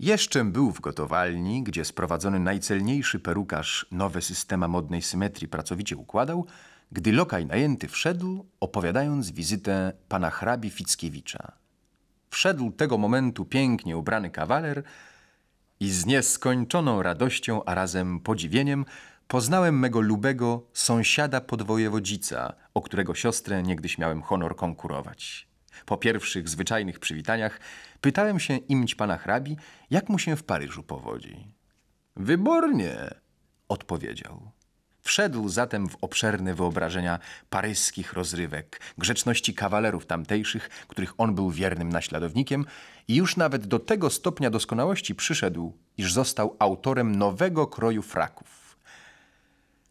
Jeszczem był w gotowalni, gdzie sprowadzony najcelniejszy perukarz nowe systema modnej symetrii pracowicie układał, gdy lokaj najęty wszedł, opowiadając wizytę pana hrabi Fickiewicza. Wszedł tego momentu pięknie ubrany kawaler i z nieskończoną radością, a razem podziwieniem, poznałem mego lubego sąsiada podwojewodzica, o którego siostrę niegdyś miałem honor konkurować. Po pierwszych zwyczajnych przywitaniach pytałem się imć pana hrabi, jak mu się w Paryżu powodzi. Wybornie, odpowiedział. Wszedł zatem w obszerne wyobrażenia paryskich rozrywek, grzeczności kawalerów tamtejszych, których on był wiernym naśladownikiem i już nawet do tego stopnia doskonałości przyszedł, iż został autorem nowego kroju fraków.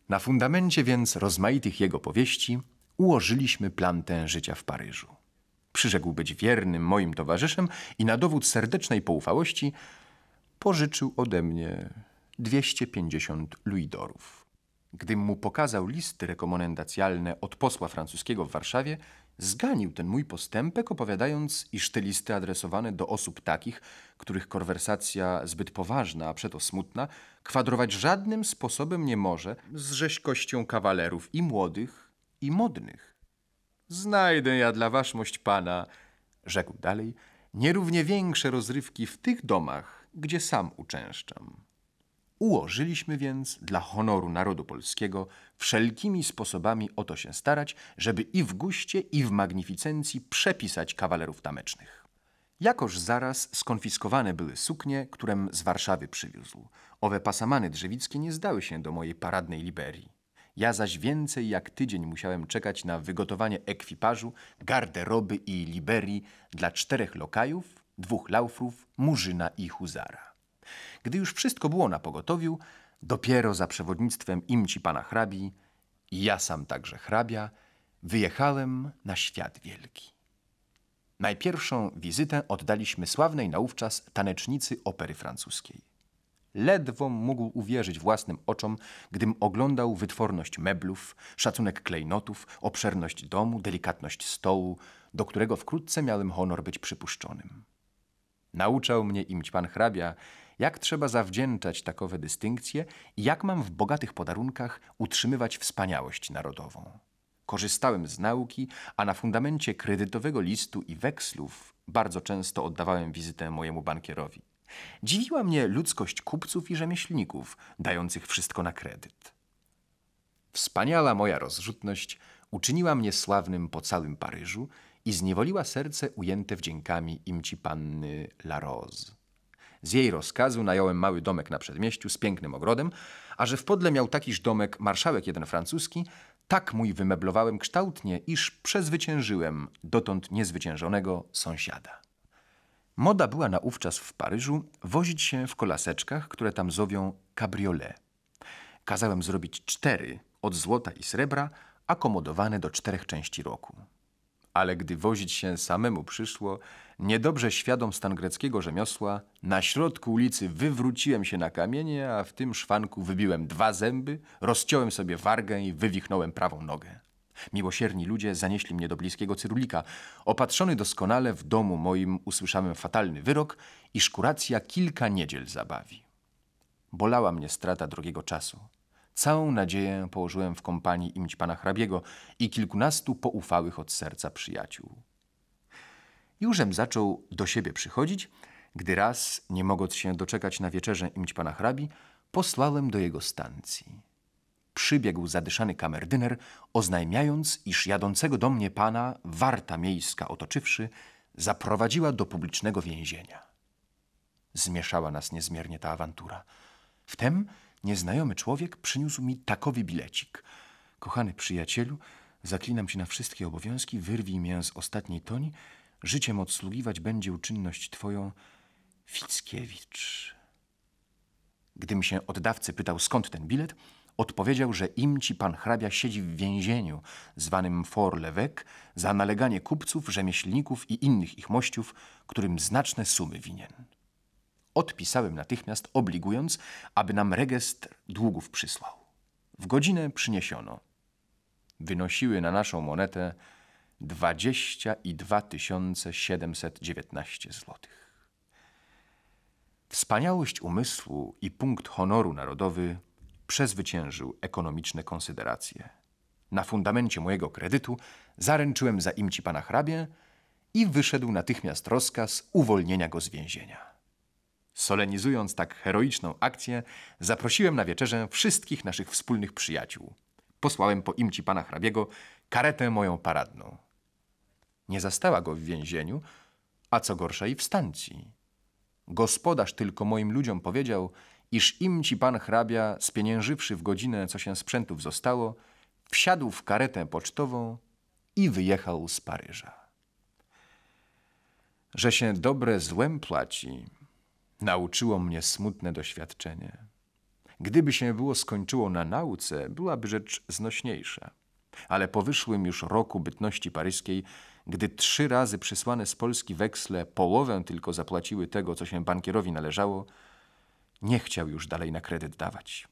Na fundamencie więc rozmaitych jego powieści ułożyliśmy plan ten życia w Paryżu. Przyrzekł być wiernym moim towarzyszem i na dowód serdecznej poufałości pożyczył ode mnie 250 luidorów. Gdym mu pokazał listy rekomendacjalne od posła francuskiego w Warszawie, zganił ten mój postępek, opowiadając, iż te listy adresowane do osób takich, których konwersacja zbyt poważna, a przeto smutna, kwadrować żadnym sposobem nie może z rzeźkością kawalerów i młodych, i modnych. Znajdę ja dla waszmość pana, rzekł dalej, nierównie większe rozrywki w tych domach, gdzie sam uczęszczam. Ułożyliśmy więc dla honoru narodu polskiego wszelkimi sposobami o to się starać, żeby i w guście, i w magnificencji przepisać kawalerów tamecznych. Jakoż zaraz skonfiskowane były suknie, którem z Warszawy przywiózł. Owe pasamany drzewickie nie zdały się do mojej paradnej liberii. Ja zaś więcej jak tydzień musiałem czekać na wygotowanie ekwipażu, garderoby i liberii dla czterech lokajów, dwóch laufrów, murzyna i huzara. Gdy już wszystko było na pogotowiu, dopiero za przewodnictwem imci pana hrabi i ja sam także hrabia, wyjechałem na świat wielki. Najpierwszą wizytę oddaliśmy sławnej naówczas tanecznicy opery francuskiej. Ledwo mógł uwierzyć własnym oczom, gdym oglądał wytworność meblów, szacunek klejnotów, obszerność domu, delikatność stołu, do którego wkrótce miałem honor być przypuszczonym. Nauczał mnie imć pan hrabia, jak trzeba zawdzięczać takowe dystynkcje i jak mam w bogatych podarunkach utrzymywać wspaniałość narodową. Korzystałem z nauki, a na fundamencie kredytowego listu i wekslów bardzo często oddawałem wizytę mojemu bankierowi. Dziwiła mnie ludzkość kupców i rzemieślników, dających wszystko na kredyt. Wspaniała moja rozrzutność uczyniła mnie sławnym po całym Paryżu i zniewoliła serce ujęte wdziękami imci panny La Rose. Z jej rozkazu nająłem mały domek na przedmieściu z pięknym ogrodem, a że w Podle miał takiż domek marszałek jeden francuski, tak mój wymeblowałem kształtnie, iż przezwyciężyłem dotąd niezwyciężonego sąsiada. Moda była naówczas w Paryżu wozić się w kolaseczkach, które tam zowią cabriolet. Kazałem zrobić cztery, od złota i srebra, akomodowane do czterech części roku. Ale gdy wozić się samemu przyszło, niedobrze świadom stan greckiego rzemiosła, na środku ulicy wywróciłem się na kamienie, a w tym szwanku wybiłem dwa zęby, rozciąłem sobie wargę i wywichnąłem prawą nogę. Miłosierni ludzie zanieśli mnie do bliskiego cyrulika. Opatrzony doskonale w domu moim usłyszałem fatalny wyrok, iż kuracja kilka niedziel zabawi. Bolała mnie strata drogiego czasu. Całą nadzieję położyłem w kompanii imć pana hrabiego i kilkunastu poufałych od serca przyjaciół. Jużem zaczął do siebie przychodzić, gdy raz, nie mogąc się doczekać na wieczerze imć pana hrabi, posłałem do jego stacji przybiegł zadyszany kamerdyner, oznajmiając, iż jadącego do mnie pana, warta miejska otoczywszy, zaprowadziła do publicznego więzienia. Zmieszała nas niezmiernie ta awantura. Wtem nieznajomy człowiek przyniósł mi takowy bilecik. Kochany przyjacielu, zaklinam ci na wszystkie obowiązki, wyrwij mię z ostatniej toni, życiem odsługiwać będzie uczynność twoją Fickiewicz. Gdym się oddawcy pytał skąd ten bilet, odpowiedział, że im ci pan hrabia siedzi w więzieniu, zwanym For za naleganie kupców, rzemieślników i innych ich mościów, którym znaczne sumy winien. Odpisałem natychmiast, obligując, aby nam rejestr długów przysłał. W godzinę przyniesiono. Wynosiły na naszą monetę 22 719 złotych. Wspaniałość umysłu i punkt honoru narodowy przezwyciężył ekonomiczne konsideracje. Na fundamencie mojego kredytu zaręczyłem za imci pana hrabie i wyszedł natychmiast rozkaz uwolnienia go z więzienia. Solenizując tak heroiczną akcję, zaprosiłem na wieczerzę wszystkich naszych wspólnych przyjaciół. Posłałem po imci pana hrabiego karetę moją paradną. Nie zastała go w więzieniu, a co gorsza i w stancji. Gospodarz tylko moim ludziom powiedział, iż im ci pan hrabia, spieniężywszy w godzinę, co się sprzętów zostało, wsiadł w karetę pocztową i wyjechał z Paryża. Że się dobre złem płaci, nauczyło mnie smutne doświadczenie. Gdyby się było skończyło na nauce, byłaby rzecz znośniejsza. Ale po wyszłym już roku bytności paryskiej, gdy trzy razy przysłane z Polski weksle połowę tylko zapłaciły tego, co się bankierowi należało, nie chciał już dalej na kredyt dawać.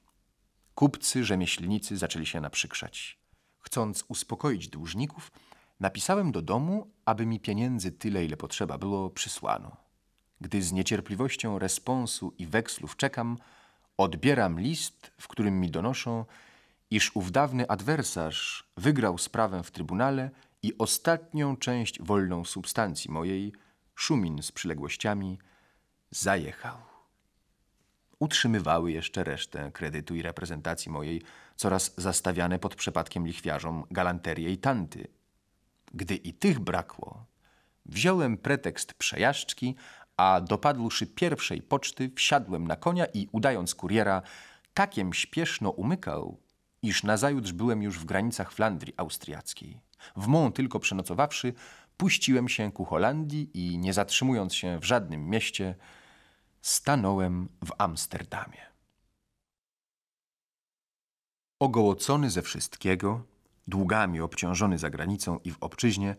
Kupcy, rzemieślnicy zaczęli się naprzykrzać. Chcąc uspokoić dłużników, napisałem do domu, aby mi pieniędzy tyle, ile potrzeba było, przysłano. Gdy z niecierpliwością responsu i wekslów czekam, odbieram list, w którym mi donoszą, iż dawny adwersarz wygrał sprawę w trybunale i ostatnią część wolną substancji mojej, Szumin z przyległościami, zajechał utrzymywały jeszcze resztę kredytu i reprezentacji mojej, coraz zastawiane pod przepadkiem lichwiarzom galanterie i tanty. Gdy i tych brakło, wziąłem pretekst przejażdżki, a dopadłszy pierwszej poczty, wsiadłem na konia i udając kuriera, takiem śpieszno umykał, iż nazajutrz byłem już w granicach Flandrii Austriackiej. W Mą tylko przenocowawszy, puściłem się ku Holandii i nie zatrzymując się w żadnym mieście, stanąłem w Amsterdamie. Ogołocony ze wszystkiego, długami obciążony za granicą i w obczyźnie,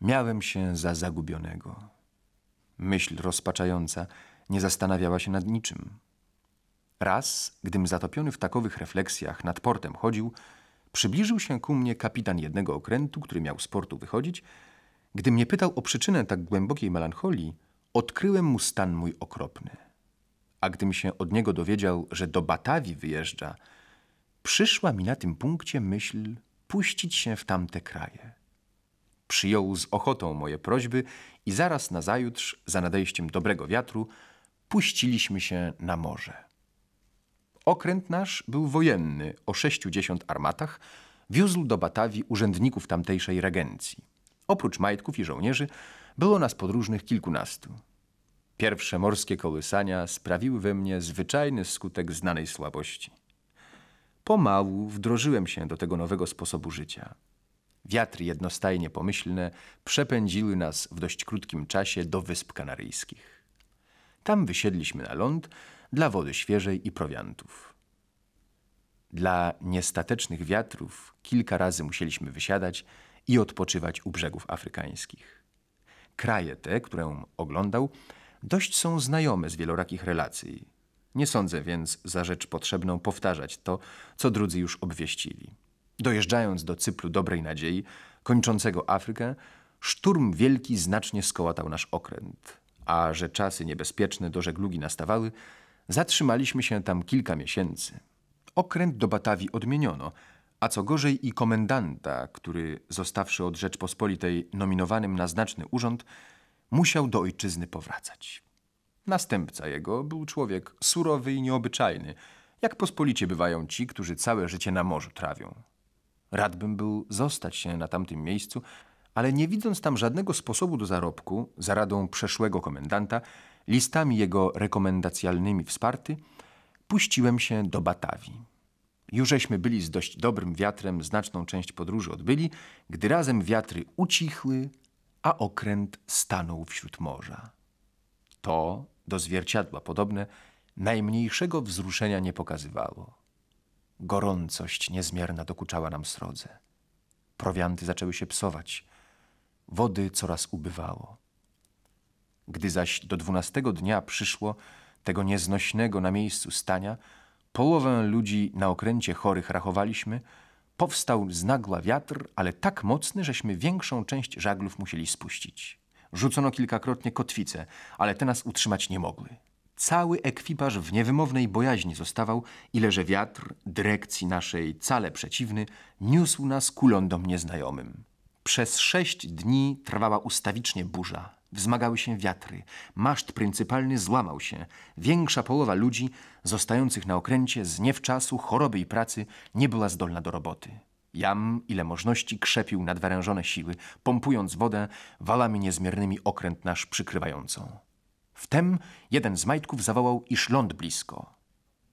miałem się za zagubionego. Myśl rozpaczająca nie zastanawiała się nad niczym. Raz, gdym zatopiony w takowych refleksjach nad portem chodził, przybliżył się ku mnie kapitan jednego okrętu, który miał z portu wychodzić. Gdy mnie pytał o przyczynę tak głębokiej melancholii, Odkryłem mu stan mój okropny. A gdym się od niego dowiedział, że do Batawi wyjeżdża, przyszła mi na tym punkcie myśl puścić się w tamte kraje. Przyjął z ochotą moje prośby i zaraz nazajutrz, za nadejściem dobrego wiatru, puściliśmy się na morze. Okręt nasz był wojenny, o sześciudziesiąt armatach, wiózł do Batawi urzędników tamtejszej regencji. Oprócz majtków i żołnierzy było nas podróżnych kilkunastu. Pierwsze morskie kołysania sprawiły we mnie zwyczajny skutek znanej słabości. Pomału wdrożyłem się do tego nowego sposobu życia. Wiatry jednostajnie pomyślne przepędziły nas w dość krótkim czasie do Wysp Kanaryjskich. Tam wysiedliśmy na ląd dla wody świeżej i prowiantów. Dla niestatecznych wiatrów kilka razy musieliśmy wysiadać i odpoczywać u brzegów afrykańskich. Kraje te, które oglądał, dość są znajome z wielorakich relacji. Nie sądzę więc za rzecz potrzebną powtarzać to, co drudzy już obwieścili. Dojeżdżając do Cyplu Dobrej Nadziei, kończącego Afrykę, szturm wielki znacznie skołatał nasz okręt, a że czasy niebezpieczne do żeglugi nastawały, zatrzymaliśmy się tam kilka miesięcy. Okręt do Batawi odmieniono, a co gorzej i komendanta, który, zostawszy od Rzeczpospolitej nominowanym na znaczny urząd, musiał do ojczyzny powracać. Następca jego był człowiek surowy i nieobyczajny, jak pospolicie bywają ci, którzy całe życie na morzu trawią. Radbym był zostać się na tamtym miejscu, ale nie widząc tam żadnego sposobu do zarobku, za radą przeszłego komendanta, listami jego rekomendacjalnymi wsparty, puściłem się do Batawi. Jużeśmy byli z dość dobrym wiatrem znaczną część podróży odbyli, gdy razem wiatry ucichły, a okręt stanął wśród morza. To, do zwierciadła podobne, najmniejszego wzruszenia nie pokazywało. Gorącość niezmierna dokuczała nam srodze. Prowianty zaczęły się psować, wody coraz ubywało. Gdy zaś do dwunastego dnia przyszło tego nieznośnego na miejscu stania, połowę ludzi na okręcie chorych rachowaliśmy – Powstał z nagła wiatr, ale tak mocny, żeśmy większą część żaglów musieli spuścić. Rzucono kilkakrotnie kotwice, ale te nas utrzymać nie mogły. Cały ekwipaż w niewymownej bojaźni zostawał, ile że wiatr, dyrekcji naszej cale przeciwny, niósł nas ku lądom nieznajomym. Przez sześć dni trwała ustawicznie burza. Wzmagały się wiatry. Maszt pryncypalny złamał się. Większa połowa ludzi zostających na okręcie z niewczasu, choroby i pracy nie była zdolna do roboty. Jam, ile możności, krzepił nadwyrężone siły, pompując wodę walami niezmiernymi okręt nasz przykrywającą. Wtem jeden z majtków zawołał, iż ląd blisko.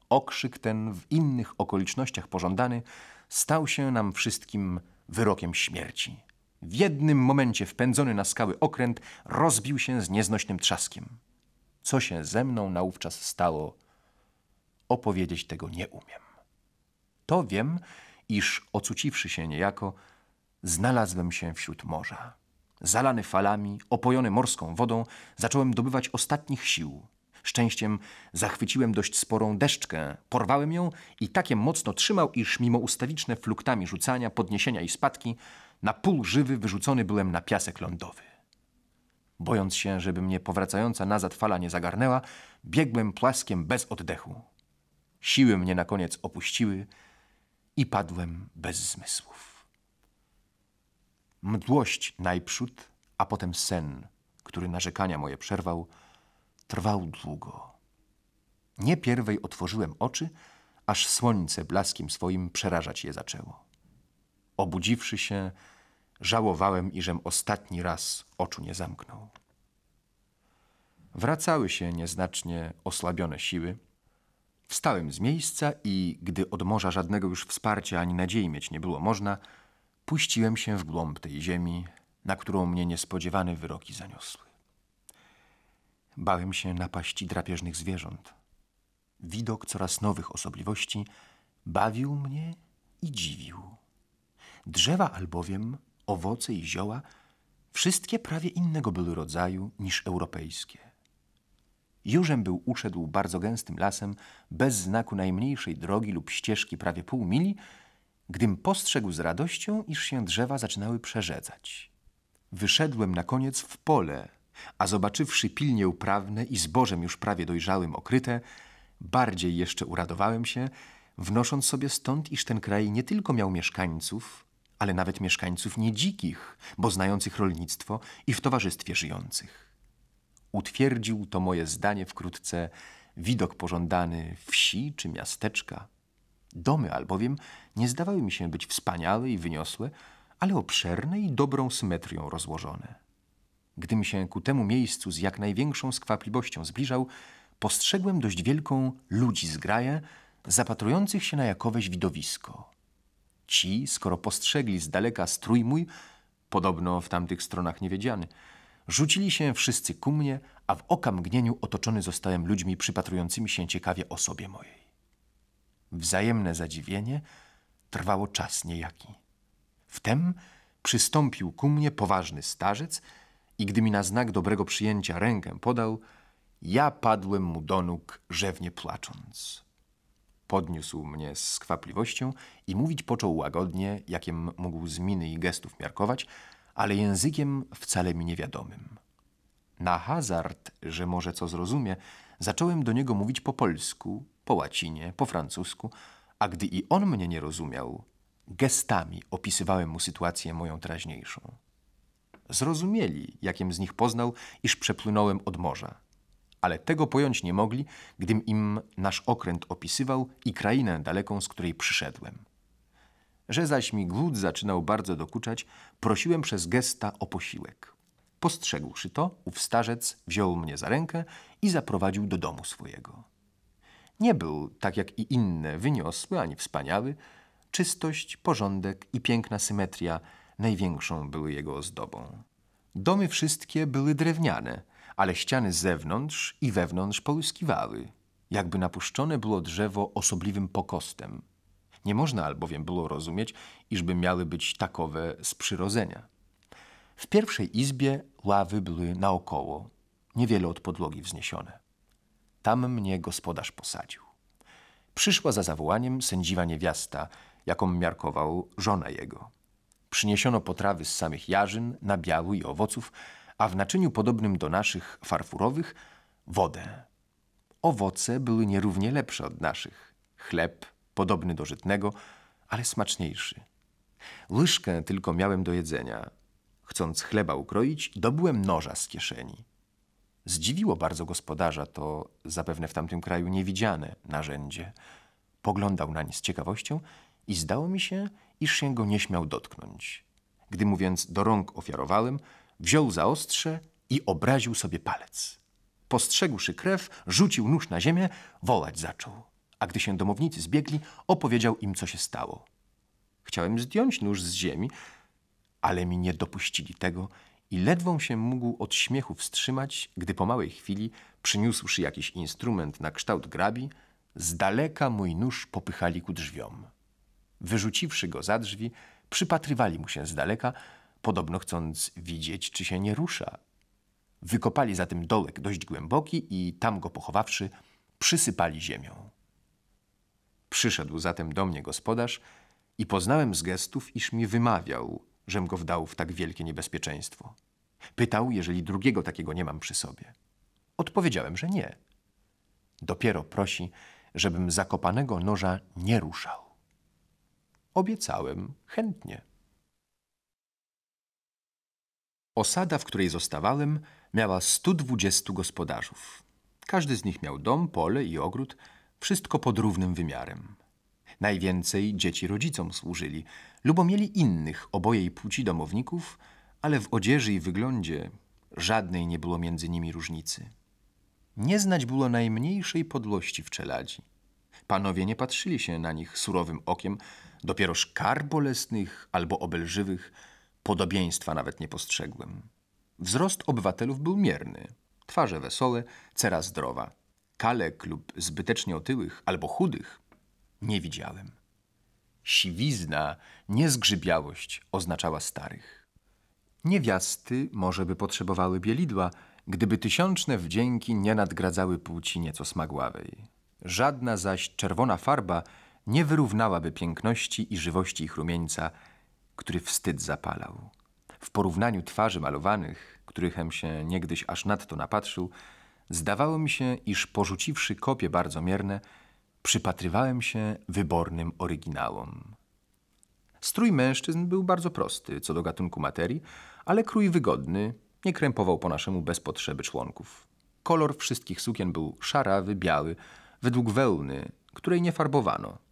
Okrzyk ten, w innych okolicznościach pożądany, stał się nam wszystkim wyrokiem śmierci. W jednym momencie wpędzony na skały okręt rozbił się z nieznośnym trzaskiem. Co się ze mną naówczas stało, opowiedzieć tego nie umiem. To wiem, iż ocuciwszy się niejako, znalazłem się wśród morza. Zalany falami, opojony morską wodą, zacząłem dobywać ostatnich sił. Szczęściem zachwyciłem dość sporą deszczkę, porwałem ją i takie mocno trzymał, iż mimo ustawiczne fluktami rzucania, podniesienia i spadki, na pół żywy wyrzucony byłem na piasek lądowy. Bojąc się, żeby mnie powracająca nazad fala nie zagarnęła, biegłem płaskiem bez oddechu. Siły mnie na koniec opuściły i padłem bez zmysłów. Mdłość najprzód, a potem sen, który narzekania moje przerwał, trwał długo. Nie pierwej otworzyłem oczy, aż słońce blaskiem swoim przerażać je zaczęło. Obudziwszy się, Żałowałem, iżem ostatni raz oczu nie zamknął. Wracały się nieznacznie osłabione siły. Wstałem z miejsca i, gdy od morza żadnego już wsparcia ani nadziei mieć nie było można, puściłem się w głąb tej ziemi, na którą mnie niespodziewane wyroki zaniosły. Bałem się napaści drapieżnych zwierząt. Widok coraz nowych osobliwości bawił mnie i dziwił. Drzewa albowiem owoce i zioła, wszystkie prawie innego były rodzaju niż europejskie. Jurzem był uszedł bardzo gęstym lasem, bez znaku najmniejszej drogi lub ścieżki prawie pół mili, gdym postrzegł z radością, iż się drzewa zaczynały przerzedzać. Wyszedłem na koniec w pole, a zobaczywszy pilnie uprawne i zbożem już prawie dojrzałym okryte, bardziej jeszcze uradowałem się, wnosząc sobie stąd, iż ten kraj nie tylko miał mieszkańców, ale nawet mieszkańców niedzikich, bo znających rolnictwo i w towarzystwie żyjących. Utwierdził to moje zdanie wkrótce widok pożądany wsi czy miasteczka. Domy albowiem nie zdawały mi się być wspaniałe i wyniosłe, ale obszerne i dobrą symetrią rozłożone. Gdym się ku temu miejscu z jak największą skwapliwością zbliżał, postrzegłem dość wielką ludzi zgraję, zapatrujących się na jakoweś widowisko. Ci, skoro postrzegli z daleka strój mój, podobno w tamtych stronach niewiedziany, rzucili się wszyscy ku mnie, a w okamgnieniu otoczony zostałem ludźmi przypatrującymi się ciekawie osobie mojej. Wzajemne zadziwienie trwało czas niejaki. Wtem przystąpił ku mnie poważny starzec i gdy mi na znak dobrego przyjęcia rękę podał, ja padłem mu do nóg, rzewnie płacząc. Podniósł mnie z skwapliwością i mówić począł łagodnie, jakiem mógł z miny i gestów miarkować, ale językiem wcale mi niewiadomym. Na hazard, że może co zrozumie, zacząłem do niego mówić po polsku, po łacinie, po francusku, a gdy i on mnie nie rozumiał, gestami opisywałem mu sytuację moją teraźniejszą. Zrozumieli, jakiem z nich poznał, iż przepłynąłem od morza – ale tego pojąć nie mogli, gdym im nasz okręt opisywał i krainę daleką, z której przyszedłem. Że zaś mi głód zaczynał bardzo dokuczać, prosiłem przez gesta o posiłek. Postrzegłszy to, ów starzec wziął mnie za rękę i zaprowadził do domu swojego. Nie był, tak jak i inne, wyniosły ani wspaniały. Czystość, porządek i piękna symetria największą były jego ozdobą. Domy wszystkie były drewniane – ale ściany z zewnątrz i wewnątrz połyskiwały, jakby napuszczone było drzewo osobliwym pokostem. Nie można albowiem było rozumieć, iżby miały być takowe z przyrodzenia. W pierwszej izbie ławy były naokoło, niewiele od podłogi wzniesione. Tam mnie gospodarz posadził. Przyszła za zawołaniem sędziwa niewiasta, jaką miarkował żona jego. Przyniesiono potrawy z samych jarzyn, nabiału i owoców, a w naczyniu podobnym do naszych farfurowych wodę. Owoce były nierównie lepsze od naszych. Chleb podobny do żytnego, ale smaczniejszy. Łyżkę tylko miałem do jedzenia. Chcąc chleba ukroić, dobyłem noża z kieszeni. Zdziwiło bardzo gospodarza to zapewne w tamtym kraju niewidziane narzędzie. Poglądał nań z ciekawością i zdało mi się, iż się go nie śmiał dotknąć. Gdy więc do rąk ofiarowałem, Wziął za ostrze i obraził sobie palec. Postrzegłszy krew, rzucił nóż na ziemię, wołać zaczął. A gdy się domownicy zbiegli, opowiedział im, co się stało. Chciałem zdjąć nóż z ziemi, ale mi nie dopuścili tego i ledwą się mógł od śmiechu wstrzymać, gdy po małej chwili, przyniósłszy jakiś instrument na kształt grabi, z daleka mój nóż popychali ku drzwiom. Wyrzuciwszy go za drzwi, przypatrywali mu się z daleka, podobno chcąc widzieć, czy się nie rusza. Wykopali zatem dołek dość głęboki i tam go pochowawszy, przysypali ziemią. Przyszedł zatem do mnie gospodarz i poznałem z gestów, iż mi wymawiał, żem go wdał w tak wielkie niebezpieczeństwo. Pytał, jeżeli drugiego takiego nie mam przy sobie. Odpowiedziałem, że nie. Dopiero prosi, żebym zakopanego noża nie ruszał. Obiecałem chętnie. Osada, w której zostawałem, miała 120 gospodarzów. Każdy z nich miał dom, pole i ogród, wszystko pod równym wymiarem. Najwięcej dzieci rodzicom służyli, lubo mieli innych obojej płci domowników, ale w odzieży i wyglądzie żadnej nie było między nimi różnicy. Nie znać było najmniejszej podłości w czeladzi. Panowie nie patrzyli się na nich surowym okiem, dopieroż kar bolesnych albo obelżywych – Podobieństwa nawet nie postrzegłem. Wzrost obywatelów był mierny. Twarze wesołe, cera zdrowa. Kalek lub zbytecznie otyłych albo chudych nie widziałem. Siwizna, niezgrzybiałość oznaczała starych. Niewiasty może by potrzebowały bielidła, gdyby tysiączne wdzięki nie nadgradzały płci nieco smagławej. Żadna zaś czerwona farba nie wyrównałaby piękności i żywości ich rumieńca, który wstyd zapalał. W porównaniu twarzy malowanych, którychem się niegdyś aż nadto napatrzył, zdawało mi się, iż porzuciwszy kopie bardzo mierne, przypatrywałem się wybornym oryginałom. Strój mężczyzn był bardzo prosty co do gatunku materii, ale krój wygodny, nie krępował po naszemu bez potrzeby członków. Kolor wszystkich sukien był szarawy, biały, według wełny, której nie farbowano –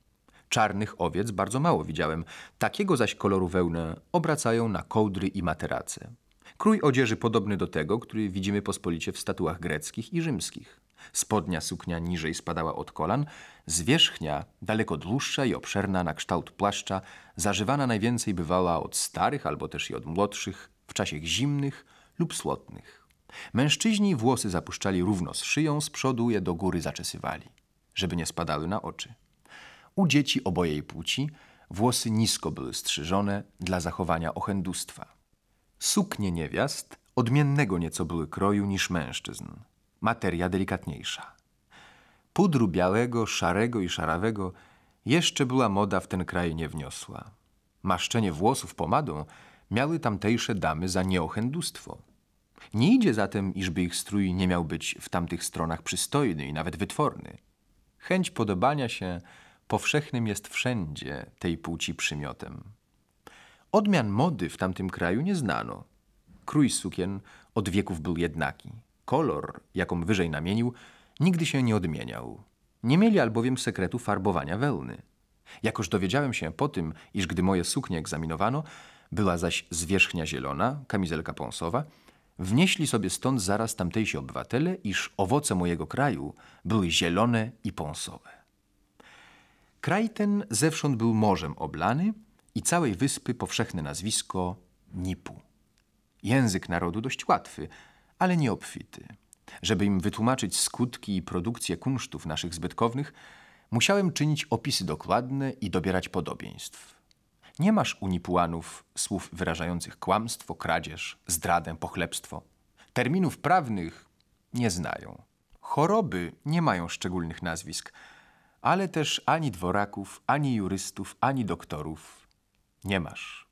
Czarnych owiec bardzo mało widziałem, takiego zaś koloru wełnę obracają na kołdry i materace. Krój odzieży podobny do tego, który widzimy pospolicie w statuach greckich i rzymskich. Spodnia suknia niżej spadała od kolan, zwierzchnia, daleko dłuższa i obszerna na kształt płaszcza, zażywana najwięcej bywała od starych albo też i od młodszych, w czasie zimnych lub słotnych. Mężczyźni włosy zapuszczali równo z szyją, z przodu je do góry zaczesywali, żeby nie spadały na oczy. U dzieci obojej płci włosy nisko były strzyżone dla zachowania ochędustwa. Suknie niewiast odmiennego nieco były kroju niż mężczyzn. Materia delikatniejsza. Pudru białego, szarego i szarawego jeszcze była moda w ten kraj nie wniosła. Maszczenie włosów pomadą miały tamtejsze damy za nieochędustwo. Nie idzie zatem, iżby ich strój nie miał być w tamtych stronach przystojny i nawet wytworny. Chęć podobania się powszechnym jest wszędzie tej płci przymiotem. Odmian mody w tamtym kraju nie znano. Krój sukien od wieków był jednaki. Kolor, jaką wyżej namienił, nigdy się nie odmieniał. Nie mieli albowiem sekretu farbowania wełny. Jakoż dowiedziałem się po tym, iż gdy moje suknie egzaminowano, była zaś zwierzchnia zielona, kamizelka pąsowa, wnieśli sobie stąd zaraz tamtejsi obywatele, iż owoce mojego kraju były zielone i pąsowe. Kraj ten zewsząd był morzem oblany i całej wyspy powszechne nazwisko Nipu. Język narodu dość łatwy, ale nie obfity. Żeby im wytłumaczyć skutki i produkcję kunsztów naszych zbytkownych, musiałem czynić opisy dokładne i dobierać podobieństw. Nie masz u Nipuanów słów wyrażających kłamstwo, kradzież, zdradę, pochlebstwo. Terminów prawnych nie znają. Choroby nie mają szczególnych nazwisk – ale też ani dworaków, ani jurystów, ani doktorów nie masz.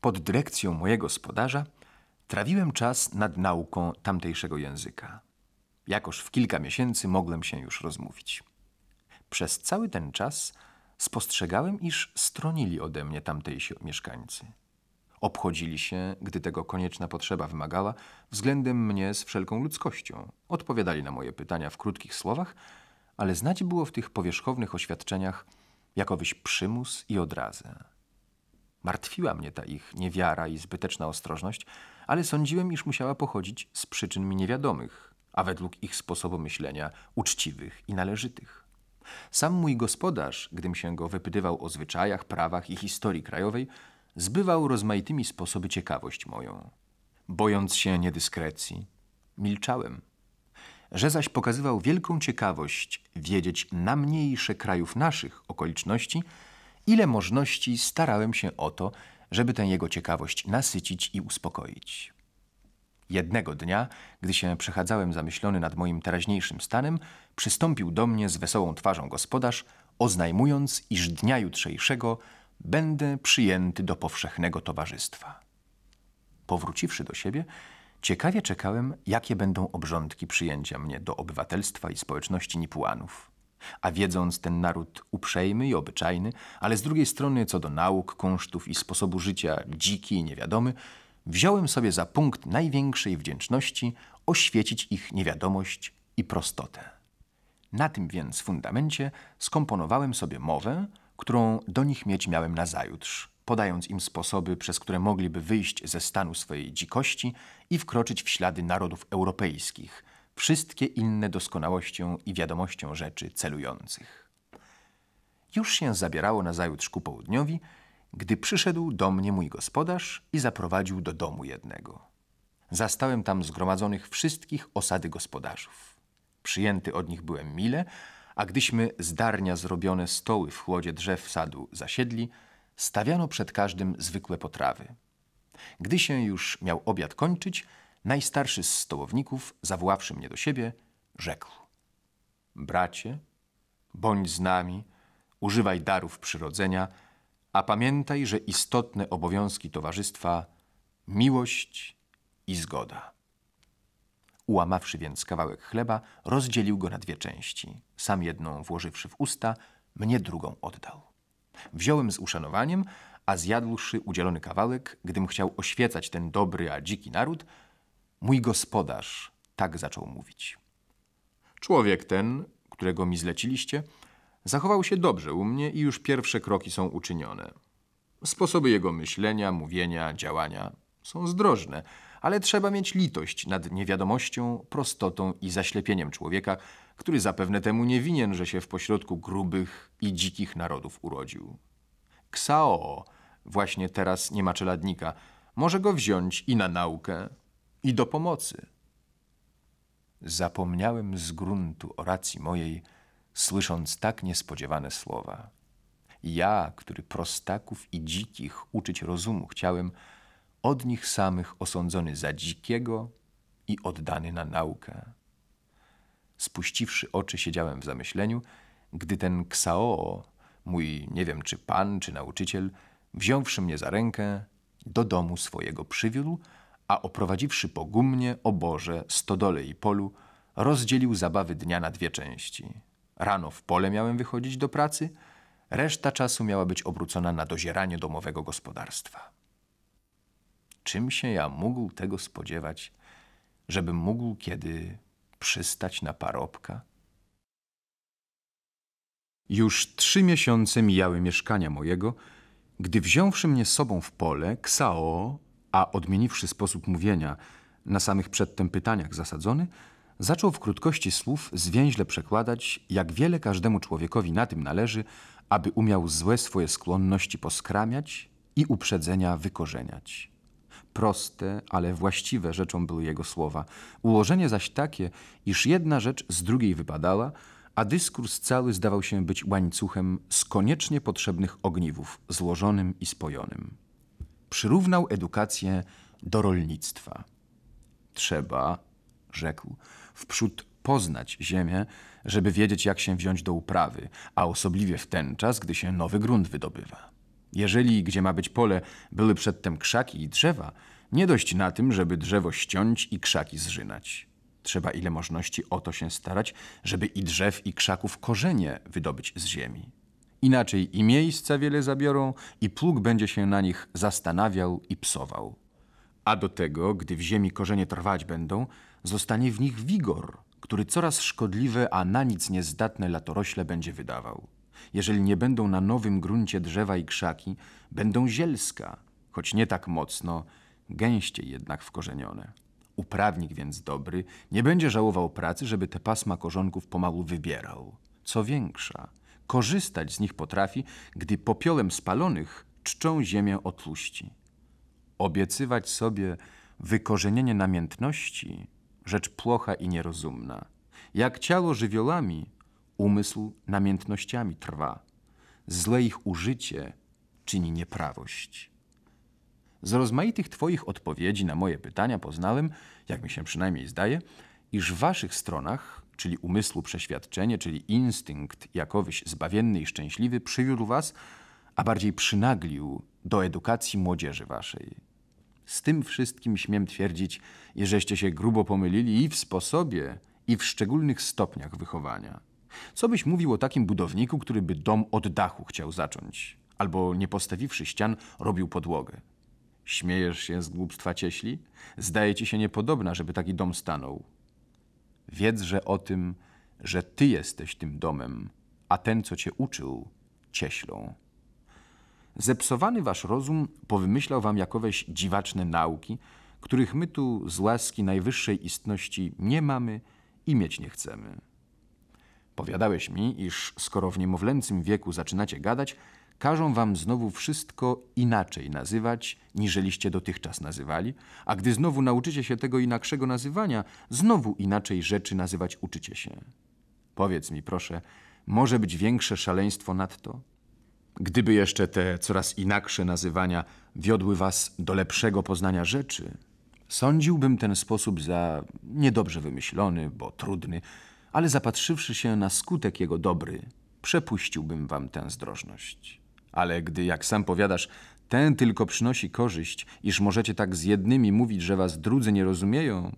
Pod dyrekcją mojego gospodarza trawiłem czas nad nauką tamtejszego języka. Jakoż w kilka miesięcy mogłem się już rozmówić. Przez cały ten czas spostrzegałem, iż stronili ode mnie tamtejsi mieszkańcy. Obchodzili się, gdy tego konieczna potrzeba wymagała, względem mnie z wszelką ludzkością. Odpowiadali na moje pytania w krótkich słowach – ale znać było w tych powierzchownych oświadczeniach jakowyś przymus i odrazę. Martwiła mnie ta ich niewiara i zbyteczna ostrożność, ale sądziłem, iż musiała pochodzić z przyczyn mi niewiadomych, a według ich sposobu myślenia uczciwych i należytych. Sam mój gospodarz, gdym się go wypytywał o zwyczajach, prawach i historii krajowej, zbywał rozmaitymi sposoby ciekawość moją. Bojąc się niedyskrecji, milczałem, że zaś pokazywał wielką ciekawość wiedzieć na mniejsze krajów naszych okoliczności, ile możności starałem się o to, żeby tę jego ciekawość nasycić i uspokoić. Jednego dnia, gdy się przechadzałem zamyślony nad moim teraźniejszym stanem, przystąpił do mnie z wesołą twarzą gospodarz, oznajmując, iż dnia jutrzejszego będę przyjęty do powszechnego towarzystwa. Powróciwszy do siebie, Ciekawie czekałem, jakie będą obrządki przyjęcia mnie do obywatelstwa i społeczności Nipuanów. A wiedząc ten naród uprzejmy i obyczajny, ale z drugiej strony co do nauk, kunsztów i sposobu życia dziki i niewiadomy, wziąłem sobie za punkt największej wdzięczności oświecić ich niewiadomość i prostotę. Na tym więc fundamencie skomponowałem sobie mowę, którą do nich mieć miałem nazajutrz podając im sposoby, przez które mogliby wyjść ze stanu swojej dzikości i wkroczyć w ślady narodów europejskich, wszystkie inne doskonałością i wiadomością rzeczy celujących. Już się zabierało nazajutrz ku południowi, gdy przyszedł do mnie mój gospodarz i zaprowadził do domu jednego. Zastałem tam zgromadzonych wszystkich osady gospodarzów. Przyjęty od nich byłem mile, a gdyśmy z darnia zrobione stoły w chłodzie drzew sadu zasiedli, stawiano przed każdym zwykłe potrawy. Gdy się już miał obiad kończyć, najstarszy z stołowników, zawoławszy mnie do siebie, rzekł: Bracie, bądź z nami, używaj darów przyrodzenia, a pamiętaj, że istotne obowiązki towarzystwa miłość i zgoda. Ułamawszy więc kawałek chleba, rozdzielił go na dwie części. Sam jedną włożywszy w usta, mnie drugą oddał. Wziąłem z uszanowaniem, a zjadłszy udzielony kawałek, gdym chciał oświecać ten dobry, a dziki naród, mój gospodarz tak zaczął mówić. Człowiek ten, którego mi zleciliście, zachował się dobrze u mnie i już pierwsze kroki są uczynione. Sposoby jego myślenia, mówienia, działania są zdrożne – ale trzeba mieć litość nad niewiadomością, prostotą i zaślepieniem człowieka, który zapewne temu nie winien, że się w pośrodku grubych i dzikich narodów urodził. Ksao właśnie teraz nie ma czeladnika, może go wziąć i na naukę, i do pomocy. Zapomniałem z gruntu o racji mojej, słysząc tak niespodziewane słowa. Ja, który prostaków i dzikich uczyć rozumu chciałem, od nich samych osądzony za dzikiego i oddany na naukę. Spuściwszy oczy, siedziałem w zamyśleniu, gdy ten Ksao, mój nie wiem czy pan, czy nauczyciel, wziąwszy mnie za rękę, do domu swojego przywiódł, a oprowadziwszy po gumnie, oborze, stodole i polu, rozdzielił zabawy dnia na dwie części. Rano w pole miałem wychodzić do pracy, reszta czasu miała być obrócona na dozieranie domowego gospodarstwa czym się ja mógł tego spodziewać, żebym mógł kiedy przystać na parobka? Już trzy miesiące mijały mieszkania mojego, gdy wziąwszy mnie sobą w pole, Ksao, a odmieniwszy sposób mówienia, na samych przedtem pytaniach zasadzony, zaczął w krótkości słów zwięźle przekładać, jak wiele każdemu człowiekowi na tym należy, aby umiał złe swoje skłonności poskramiać i uprzedzenia wykorzeniać proste, ale właściwe rzeczą były jego słowa. Ułożenie zaś takie, iż jedna rzecz z drugiej wypadała, a dyskurs cały zdawał się być łańcuchem z koniecznie potrzebnych ogniwów, złożonym i spojonym. Przyrównał edukację do rolnictwa. Trzeba, rzekł, wprzód poznać ziemię, żeby wiedzieć, jak się wziąć do uprawy, a osobliwie w ten czas, gdy się nowy grunt wydobywa. Jeżeli, gdzie ma być pole, były przedtem krzaki i drzewa, nie dość na tym, żeby drzewo ściąć i krzaki zżynać. Trzeba ile możności o to się starać, żeby i drzew, i krzaków korzenie wydobyć z ziemi. Inaczej i miejsca wiele zabiorą, i pług będzie się na nich zastanawiał i psował. A do tego, gdy w ziemi korzenie trwać będą, zostanie w nich wigor, który coraz szkodliwe, a na nic niezdatne latorośle będzie wydawał. Jeżeli nie będą na nowym gruncie drzewa i krzaki, będą zielska, choć nie tak mocno, gęściej jednak wkorzenione. Uprawnik więc dobry nie będzie żałował pracy, żeby te pasma korzonków pomału wybierał. Co większa, korzystać z nich potrafi, gdy popiołem spalonych czczą ziemię otluści. Obiecywać sobie wykorzenienie namiętności rzecz płocha i nierozumna. Jak ciało żywiołami, Umysł namiętnościami trwa. Zle ich użycie czyni nieprawość. Z rozmaitych Twoich odpowiedzi na moje pytania poznałem, jak mi się przynajmniej zdaje, iż w Waszych stronach, czyli umysłu przeświadczenie, czyli instynkt jakowyś zbawienny i szczęśliwy, przywiódł Was, a bardziej przynaglił do edukacji młodzieży Waszej. Z tym wszystkim śmiem twierdzić, żeście się grubo pomylili i w sposobie, i w szczególnych stopniach wychowania. Co byś mówił o takim budowniku, który by dom od dachu chciał zacząć? Albo nie postawiwszy ścian, robił podłogę. Śmiejesz się z głupstwa cieśli? Zdaje ci się niepodobna, żeby taki dom stanął. Wiedz, że o tym, że ty jesteś tym domem, a ten, co cię uczył, cieślą. Zepsowany wasz rozum powymyślał wam jakoweś dziwaczne nauki, których my tu z łaski najwyższej istności nie mamy i mieć nie chcemy. Powiadałeś mi, iż skoro w niemowlęcym wieku zaczynacie gadać, każą wam znowu wszystko inaczej nazywać, niżeliście dotychczas nazywali, a gdy znowu nauczycie się tego inakszego nazywania, znowu inaczej rzeczy nazywać uczycie się. Powiedz mi, proszę, może być większe szaleństwo nad to? Gdyby jeszcze te coraz inaksze nazywania wiodły was do lepszego poznania rzeczy, sądziłbym ten sposób za niedobrze wymyślony, bo trudny, ale zapatrzywszy się na skutek jego dobry, przepuściłbym wam tę zdrożność. Ale gdy, jak sam powiadasz, ten tylko przynosi korzyść, iż możecie tak z jednymi mówić, że was drudzy nie rozumieją,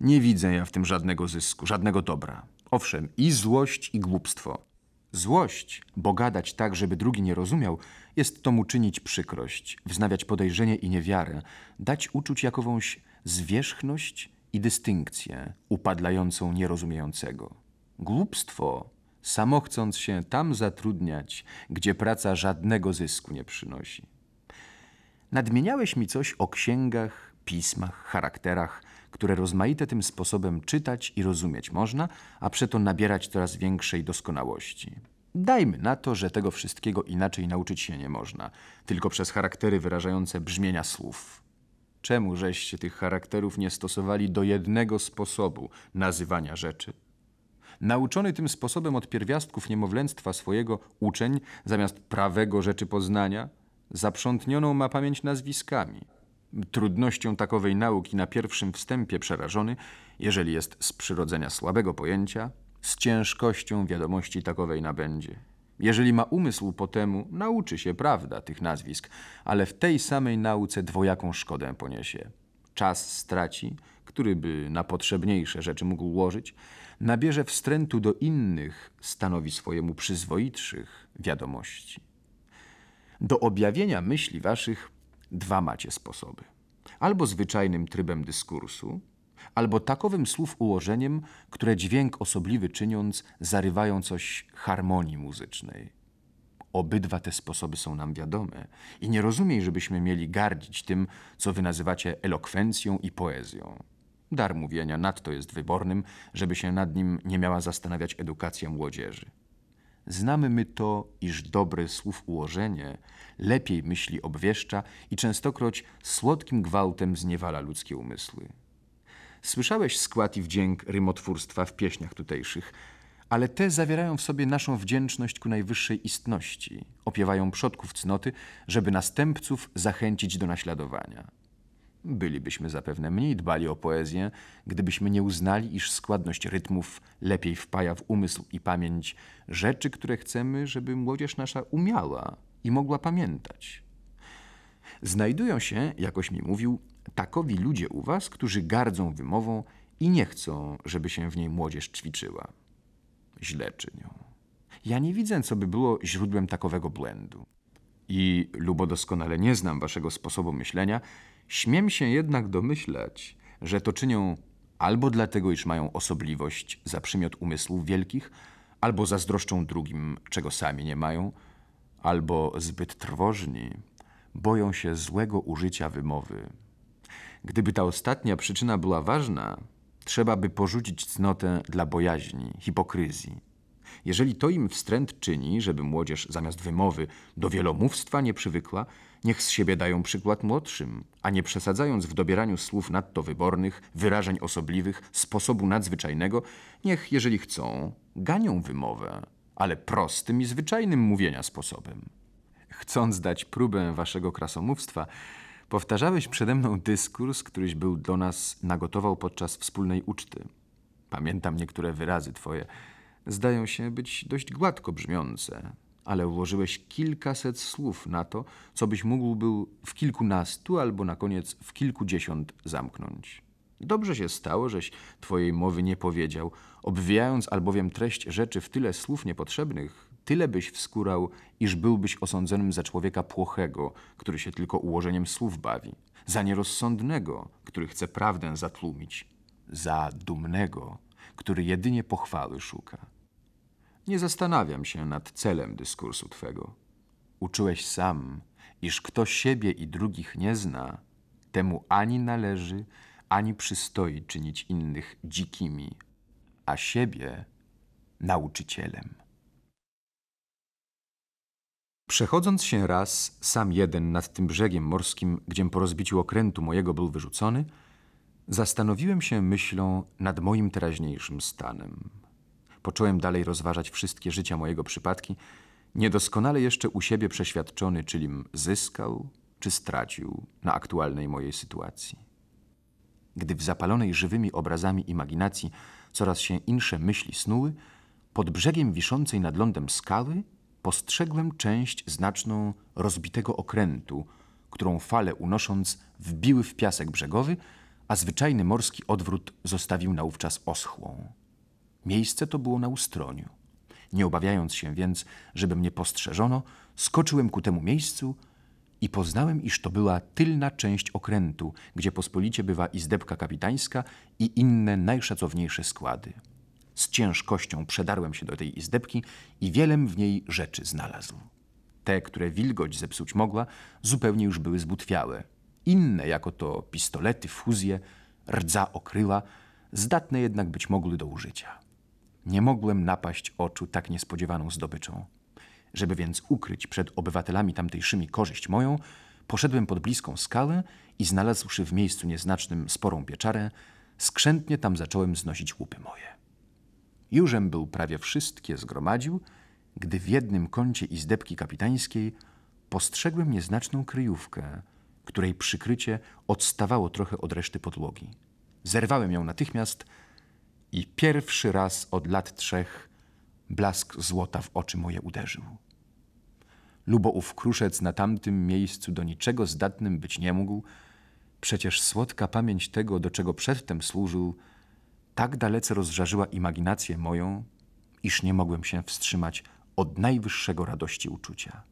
nie widzę ja w tym żadnego zysku, żadnego dobra. Owszem, i złość, i głupstwo. Złość, bo gadać tak, żeby drugi nie rozumiał, jest to mu czynić przykrość, wznawiać podejrzenie i niewiarę, dać uczuć jakowąś zwierzchność i dystynkcję upadlającą nierozumiejącego. Głupstwo, samo chcąc się tam zatrudniać, gdzie praca żadnego zysku nie przynosi. Nadmieniałeś mi coś o księgach, pismach, charakterach, które rozmaite tym sposobem czytać i rozumieć można, a przeto nabierać coraz większej doskonałości. Dajmy na to, że tego wszystkiego inaczej nauczyć się nie można, tylko przez charaktery wyrażające brzmienia słów. Czemu żeście tych charakterów nie stosowali do jednego sposobu nazywania rzeczy? Nauczony tym sposobem od pierwiastków niemowlęctwa swojego uczeń, zamiast prawego rzeczy poznania, zaprzątnioną ma pamięć nazwiskami. Trudnością takowej nauki na pierwszym wstępie przerażony, jeżeli jest z przyrodzenia słabego pojęcia, z ciężkością wiadomości takowej nabędzie. Jeżeli ma umysł po temu, nauczy się prawda tych nazwisk, ale w tej samej nauce dwojaką szkodę poniesie. Czas straci, który by na potrzebniejsze rzeczy mógł ułożyć, nabierze wstrętu do innych, stanowi swojemu przyzwoitszych wiadomości. Do objawienia myśli waszych dwa macie sposoby. Albo zwyczajnym trybem dyskursu, albo takowym słów ułożeniem, które dźwięk osobliwy czyniąc, zarywają coś harmonii muzycznej. Obydwa te sposoby są nam wiadome i nie rozumiej, żebyśmy mieli gardzić tym, co wy nazywacie elokwencją i poezją. Dar mówienia nadto jest wybornym, żeby się nad nim nie miała zastanawiać edukacja młodzieży. Znamy my to, iż dobre słów ułożenie lepiej myśli obwieszcza i częstokroć słodkim gwałtem zniewala ludzkie umysły. Słyszałeś skład i wdzięk rymotwórstwa w pieśniach tutejszych, ale te zawierają w sobie naszą wdzięczność ku najwyższej istności, opiewają przodków cnoty, żeby następców zachęcić do naśladowania. Bylibyśmy zapewne mniej dbali o poezję, gdybyśmy nie uznali, iż składność rytmów lepiej wpaja w umysł i pamięć rzeczy, które chcemy, żeby młodzież nasza umiała i mogła pamiętać. Znajdują się, jakoś mi mówił, takowi ludzie u was, którzy gardzą wymową i nie chcą, żeby się w niej młodzież ćwiczyła. Źle czynią. Ja nie widzę, co by było źródłem takowego błędu. I, lubo doskonale nie znam waszego sposobu myślenia, śmiem się jednak domyślać, że to czynią albo dlatego, iż mają osobliwość za przymiot umysłów wielkich, albo zazdroszczą drugim, czego sami nie mają, albo zbyt trwożni, boją się złego użycia wymowy. Gdyby ta ostatnia przyczyna była ważna, trzeba by porzucić cnotę dla bojaźni, hipokryzji. Jeżeli to im wstręt czyni, żeby młodzież zamiast wymowy do wielomówstwa nie przywykła, niech z siebie dają przykład młodszym, a nie przesadzając w dobieraniu słów nadto wybornych, wyrażeń osobliwych, sposobu nadzwyczajnego, niech, jeżeli chcą, ganią wymowę, ale prostym i zwyczajnym mówienia sposobem. Chcąc dać próbę waszego krasomówstwa, Powtarzałeś przede mną dyskurs, któryś był do nas nagotował podczas wspólnej uczty. Pamiętam niektóre wyrazy twoje. Zdają się być dość gładko brzmiące, ale ułożyłeś kilkaset słów na to, co byś mógł był w kilkunastu albo na koniec w kilkudziesiąt zamknąć. Dobrze się stało, żeś twojej mowy nie powiedział, obwijając albowiem treść rzeczy w tyle słów niepotrzebnych, tyle byś wskurał, iż byłbyś osądzonym za człowieka płochego, który się tylko ułożeniem słów bawi, za nierozsądnego, który chce prawdę zatłumić, za dumnego, który jedynie pochwały szuka. Nie zastanawiam się nad celem dyskursu twego. Uczyłeś sam, iż kto siebie i drugich nie zna, temu ani należy, ani przystoi czynić innych dzikimi, a siebie nauczycielem. Przechodząc się raz, sam jeden nad tym brzegiem morskim, gdziem po rozbiciu okrętu mojego był wyrzucony, zastanowiłem się myślą nad moim teraźniejszym stanem. Począłem dalej rozważać wszystkie życia mojego przypadki, niedoskonale jeszcze u siebie przeświadczony, czylim zyskał czy stracił na aktualnej mojej sytuacji. Gdy w zapalonej żywymi obrazami imaginacji coraz się insze myśli snuły, pod brzegiem wiszącej nad lądem skały – postrzegłem część znaczną rozbitego okrętu, którą fale unosząc wbiły w piasek brzegowy, a zwyczajny morski odwrót zostawił naówczas oschłą. Miejsce to było na ustroniu. Nie obawiając się więc, żeby mnie postrzeżono, skoczyłem ku temu miejscu i poznałem, iż to była tylna część okrętu, gdzie pospolicie bywa izdebka kapitańska i inne najszacowniejsze składy. Z ciężkością przedarłem się do tej izdebki i wielem w niej rzeczy znalazł. Te, które wilgoć zepsuć mogła, zupełnie już były zbutwiałe. Inne, jako to pistolety, fuzje, rdza okryła, zdatne jednak być mogły do użycia. Nie mogłem napaść oczu tak niespodziewaną zdobyczą. Żeby więc ukryć przed obywatelami tamtejszymi korzyść moją, poszedłem pod bliską skałę i znalazłszy w miejscu nieznacznym sporą pieczarę, skrzętnie tam zacząłem znosić łupy moje. Jużem był prawie wszystkie zgromadził, gdy w jednym kącie izdebki kapitańskiej postrzegłem nieznaczną kryjówkę, której przykrycie odstawało trochę od reszty podłogi. Zerwałem ją natychmiast i pierwszy raz od lat trzech blask złota w oczy moje uderzył. ów kruszec na tamtym miejscu do niczego zdatnym być nie mógł, przecież słodka pamięć tego, do czego przedtem służył – tak dalece rozżarzyła imaginację moją, iż nie mogłem się wstrzymać od najwyższego radości uczucia.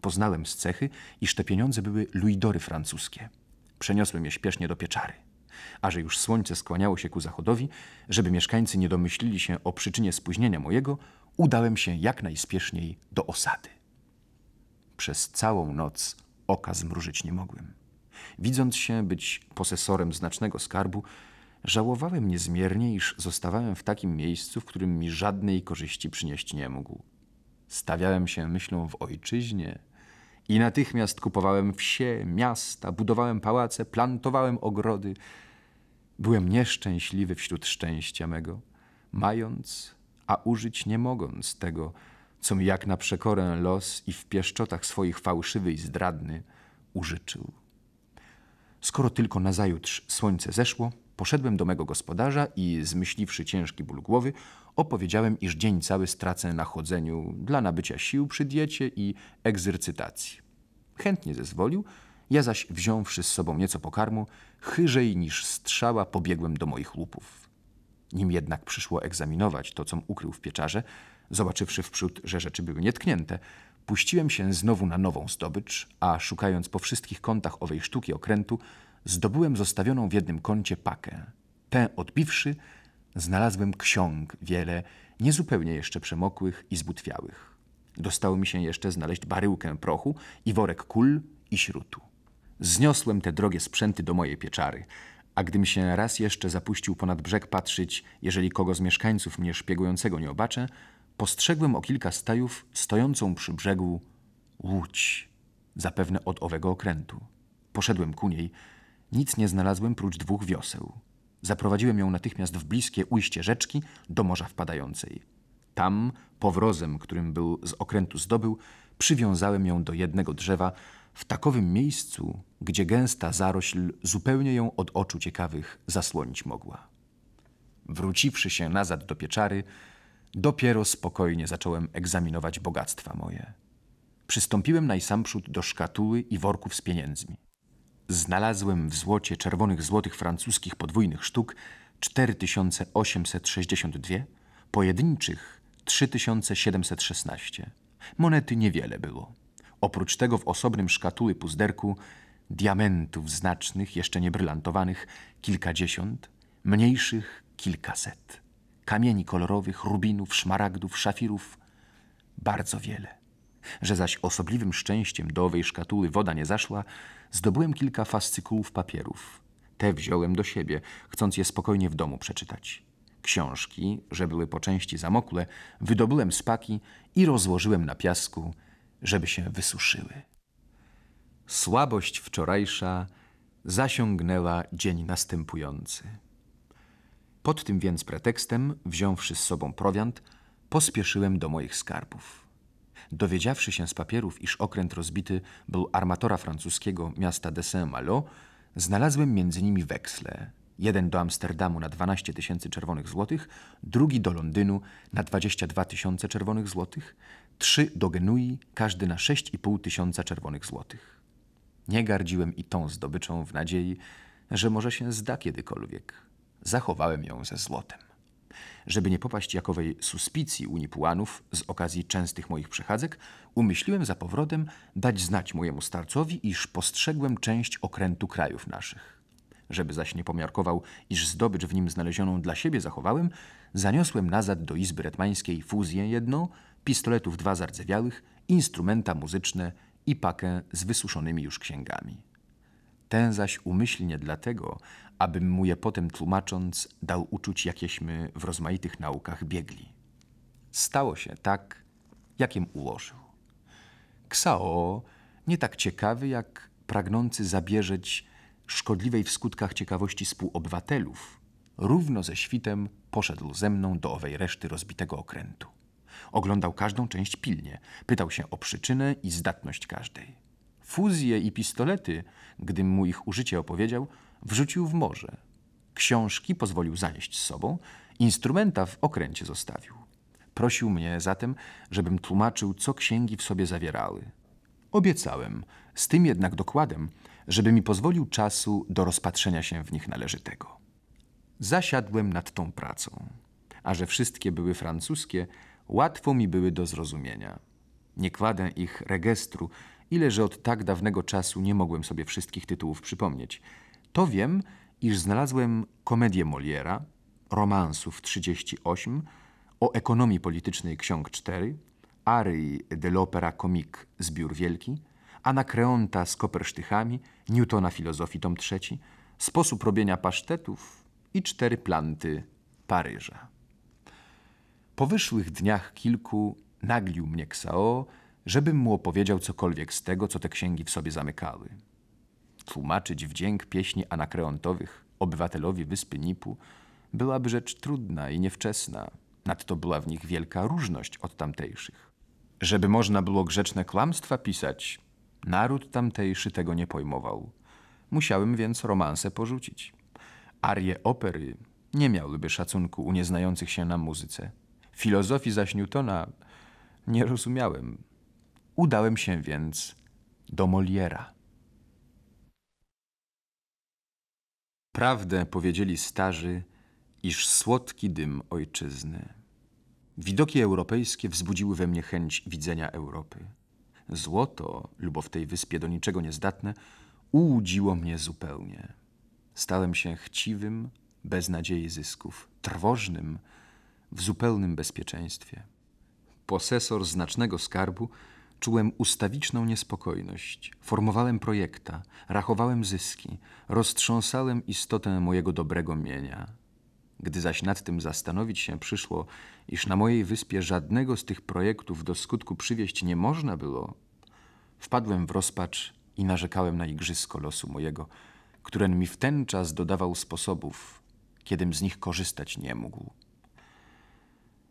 Poznałem z cechy, iż te pieniądze były luidory francuskie. Przeniosłem je śpiesznie do pieczary. A że już słońce skłaniało się ku zachodowi, żeby mieszkańcy nie domyślili się o przyczynie spóźnienia mojego, udałem się jak najspieszniej do osady. Przez całą noc oka zmrużyć nie mogłem. Widząc się być posesorem znacznego skarbu, Żałowałem niezmiernie, iż zostawałem w takim miejscu, w którym mi żadnej korzyści przynieść nie mógł. Stawiałem się myślą w ojczyźnie i natychmiast kupowałem wsie, miasta, budowałem pałace, plantowałem ogrody. Byłem nieszczęśliwy wśród szczęścia mego, mając, a użyć nie mogąc tego, co mi jak na przekorę los i w pieszczotach swoich fałszywy i zdradny użyczył. Skoro tylko nazajutrz słońce zeszło, Poszedłem do mego gospodarza i zmyśliwszy ciężki ból głowy, opowiedziałem, iż dzień cały stracę na chodzeniu dla nabycia sił przy diecie i egzercytacji. Chętnie zezwolił, ja zaś wziąwszy z sobą nieco pokarmu, chyżej niż strzała pobiegłem do moich łupów. Nim jednak przyszło egzaminować to, com ukrył w pieczarze, zobaczywszy wprzód, że rzeczy były nietknięte, puściłem się znowu na nową zdobycz, a szukając po wszystkich kątach owej sztuki okrętu, zdobyłem zostawioną w jednym kącie pakę. Tę odbiwszy, znalazłem ksiąg wiele, niezupełnie jeszcze przemokłych i zbutwiałych. Dostało mi się jeszcze znaleźć baryłkę prochu i worek kul i śrutu. Zniosłem te drogie sprzęty do mojej pieczary, a gdym się raz jeszcze zapuścił ponad brzeg patrzeć, jeżeli kogo z mieszkańców mnie szpiegującego nie obaczę, postrzegłem o kilka stajów stojącą przy brzegu łódź, zapewne od owego okrętu. Poszedłem ku niej, nic nie znalazłem prócz dwóch wioseł. Zaprowadziłem ją natychmiast w bliskie ujście rzeczki do morza wpadającej. Tam, powrozem, którym był z okrętu zdobył, przywiązałem ją do jednego drzewa w takowym miejscu, gdzie gęsta zarośl zupełnie ją od oczu ciekawych zasłonić mogła. Wróciwszy się nazad do pieczary, dopiero spokojnie zacząłem egzaminować bogactwa moje. Przystąpiłem najsamprzód do szkatuły i worków z pieniędzmi znalazłem w złocie czerwonych złotych francuskich podwójnych sztuk 4862, pojedynczych 3716. Monety niewiele było. Oprócz tego w osobnym szkatuły puzderku diamentów znacznych, jeszcze nie brylantowanych, kilkadziesiąt, mniejszych kilkaset. Kamieni kolorowych, rubinów, szmaragdów, szafirów, bardzo wiele. Że zaś osobliwym szczęściem do owej szkatuły woda nie zaszła, zdobyłem kilka fascykułów papierów. Te wziąłem do siebie, chcąc je spokojnie w domu przeczytać. Książki, że były po części zamokłe, wydobyłem z paki i rozłożyłem na piasku, żeby się wysuszyły. Słabość wczorajsza zasiągnęła dzień następujący. Pod tym więc pretekstem, wziąwszy z sobą prowiant, pospieszyłem do moich skarbów dowiedziawszy się z papierów, iż okręt rozbity był armatora francuskiego miasta de Saint-Malo, znalazłem między nimi weksle. Jeden do Amsterdamu na 12 tysięcy czerwonych złotych, drugi do Londynu na 22 tysiące czerwonych złotych, trzy do Genui, każdy na 6,5 tysiąca czerwonych złotych. Nie gardziłem i tą zdobyczą w nadziei, że może się zda kiedykolwiek. Zachowałem ją ze złotem. Żeby nie popaść jakowej suspicji u unipułanów z okazji częstych moich przechadzek, umyśliłem za powrotem dać znać mojemu starcowi, iż postrzegłem część okrętu krajów naszych. Żeby zaś nie pomiarkował, iż zdobycz w nim znalezioną dla siebie zachowałem, zaniosłem nazad do izby retmańskiej fuzję jedną, pistoletów dwa zardzewiałych, instrumenta muzyczne i pakę z wysuszonymi już księgami. Ten zaś umyślnie dlatego, abym mu je potem tłumacząc dał uczuć, jakieśmy w rozmaitych naukach biegli. Stało się tak, jakim ułożył. Ksao nie tak ciekawy, jak pragnący zabierzeć szkodliwej w skutkach ciekawości współobywatelów, równo ze świtem poszedł ze mną do owej reszty rozbitego okrętu. Oglądał każdą część pilnie, pytał się o przyczynę i zdatność każdej. Fuzje i pistolety, gdym mu ich użycie opowiedział, wrzucił w morze. Książki pozwolił zanieść z sobą, instrumenta w okręcie zostawił. Prosił mnie zatem, żebym tłumaczył, co księgi w sobie zawierały. Obiecałem, z tym jednak dokładem, żeby mi pozwolił czasu do rozpatrzenia się w nich należytego. Zasiadłem nad tą pracą, a że wszystkie były francuskie, łatwo mi były do zrozumienia. Nie kładę ich registru, ile że od tak dawnego czasu nie mogłem sobie wszystkich tytułów przypomnieć – to wiem, iż znalazłem komedię Moliera, romansów 38, o ekonomii politycznej ksiąg 4, Aryi de l'Opera Comique zbiór wielki, Anakreonta z kopersztychami, Newtona filozofii tom trzeci, sposób robienia pasztetów i cztery planty Paryża. Po wyszłych dniach kilku naglił mnie Ksao, żebym mu opowiedział cokolwiek z tego, co te księgi w sobie zamykały tłumaczyć wdzięk pieśni anakreontowych obywatelowi wyspy Nipu, byłaby rzecz trudna i niewczesna. Nadto była w nich wielka różność od tamtejszych. Żeby można było grzeczne kłamstwa pisać, naród tamtejszy tego nie pojmował. Musiałem więc romanse porzucić. Arie opery nie miałyby szacunku u nieznających się na muzyce. Filozofii zaś Newtona nie rozumiałem. Udałem się więc do Moliera. Prawdę powiedzieli starzy, iż słodki dym ojczyzny. Widoki europejskie wzbudziły we mnie chęć widzenia Europy. Złoto, lubo w tej wyspie do niczego niezdatne, ułudziło mnie zupełnie. Stałem się chciwym, bez nadziei zysków, trwożnym, w zupełnym bezpieczeństwie. Posesor znacznego skarbu Czułem ustawiczną niespokojność, formowałem projekta, rachowałem zyski, roztrząsałem istotę mojego dobrego mienia. Gdy zaś nad tym zastanowić się przyszło, iż na mojej wyspie żadnego z tych projektów do skutku przywieść nie można było, wpadłem w rozpacz i narzekałem na igrzysko losu mojego, które mi w ten czas dodawał sposobów, kiedym z nich korzystać nie mógł.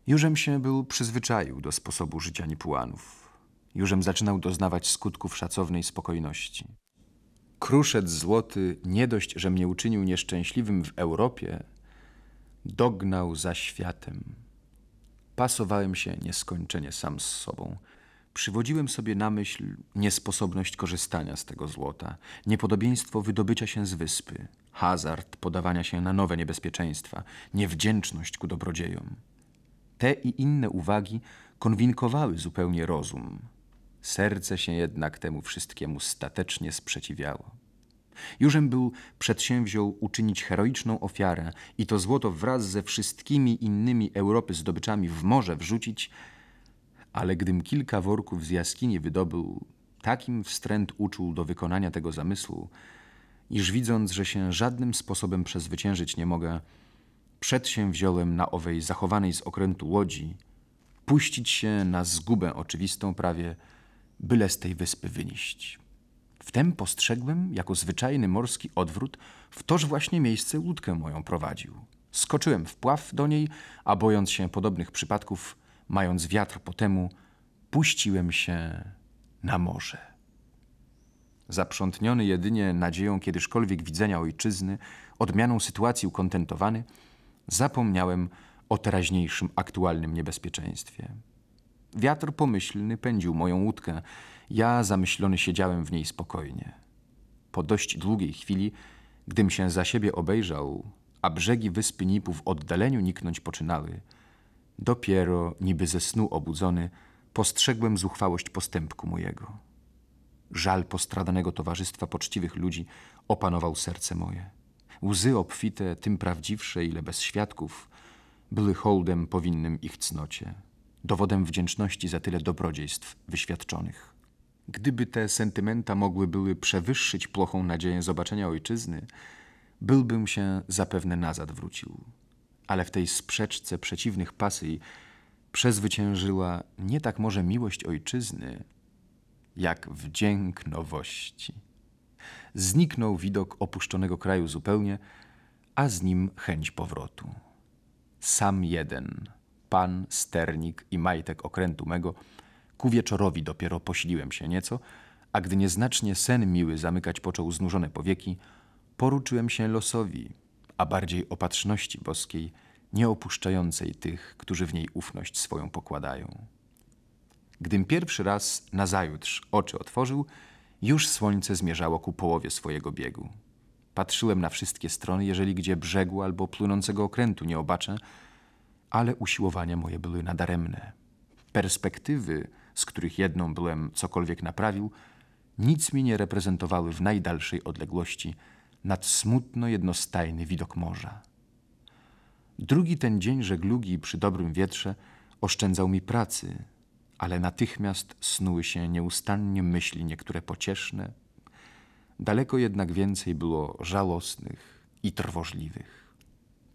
Jużem się był przyzwyczaił do sposobu życia Nipuanów – Jużem zaczynał doznawać skutków szacownej spokojności. Kruszec złoty, nie dość, że mnie uczynił nieszczęśliwym w Europie, dognał za światem. Pasowałem się nieskończenie sam z sobą. Przywodziłem sobie na myśl niesposobność korzystania z tego złota, niepodobieństwo wydobycia się z wyspy, hazard podawania się na nowe niebezpieczeństwa, niewdzięczność ku dobrodziejom. Te i inne uwagi konwinkowały zupełnie rozum, Serce się jednak temu wszystkiemu statecznie sprzeciwiało. Jużem był przedsięwziął uczynić heroiczną ofiarę i to złoto wraz ze wszystkimi innymi Europy zdobyczami w morze wrzucić, ale gdym kilka worków z jaskini wydobył, takim wstręt uczuł do wykonania tego zamysłu, iż widząc, że się żadnym sposobem przezwyciężyć nie mogę, przedsięwziąłem na owej zachowanej z okrętu łodzi puścić się na zgubę oczywistą prawie – byle z tej wyspy wynieść. Wtem postrzegłem, jako zwyczajny morski odwrót, w toż właśnie miejsce łódkę moją prowadził. Skoczyłem w pław do niej, a bojąc się podobnych przypadków, mając wiatr po temu, puściłem się na morze. Zaprzątniony jedynie nadzieją kiedykolwiek widzenia ojczyzny, odmianą sytuacji ukontentowany, zapomniałem o teraźniejszym aktualnym niebezpieczeństwie. Wiatr pomyślny pędził moją łódkę. Ja zamyślony siedziałem w niej spokojnie. Po dość długiej chwili, gdym się za siebie obejrzał, a brzegi wyspy Nipu w oddaleniu niknąć poczynały, dopiero, niby ze snu obudzony, postrzegłem zuchwałość postępku mojego. Żal postradanego towarzystwa poczciwych ludzi opanował serce moje. Łzy obfite, tym prawdziwsze, ile bez świadków, były hołdem powinnym ich cnocie dowodem wdzięczności za tyle dobrodziejstw wyświadczonych. Gdyby te sentymenta mogły były przewyższyć plochą nadzieję zobaczenia ojczyzny, byłbym się zapewne nazad wrócił. Ale w tej sprzeczce przeciwnych pasji przezwyciężyła nie tak może miłość ojczyzny, jak wdzięk nowości. Zniknął widok opuszczonego kraju zupełnie, a z nim chęć powrotu. Sam jeden – pan, sternik i majtek okrętu mego, ku wieczorowi dopiero posiliłem się nieco, a gdy nieznacznie sen miły zamykać począł znużone powieki, poruczyłem się losowi, a bardziej opatrzności boskiej, nie opuszczającej tych, którzy w niej ufność swoją pokładają. Gdym pierwszy raz nazajutrz oczy otworzył, już słońce zmierzało ku połowie swojego biegu. Patrzyłem na wszystkie strony, jeżeli gdzie brzegu albo płynącego okrętu nie obaczę, ale usiłowania moje były nadaremne. Perspektywy, z których jedną byłem cokolwiek naprawił, nic mi nie reprezentowały w najdalszej odległości nad smutno jednostajny widok morza. Drugi ten dzień żeglugi przy dobrym wietrze oszczędzał mi pracy, ale natychmiast snuły się nieustannie myśli niektóre pocieszne, daleko jednak więcej było żałosnych i trwożliwych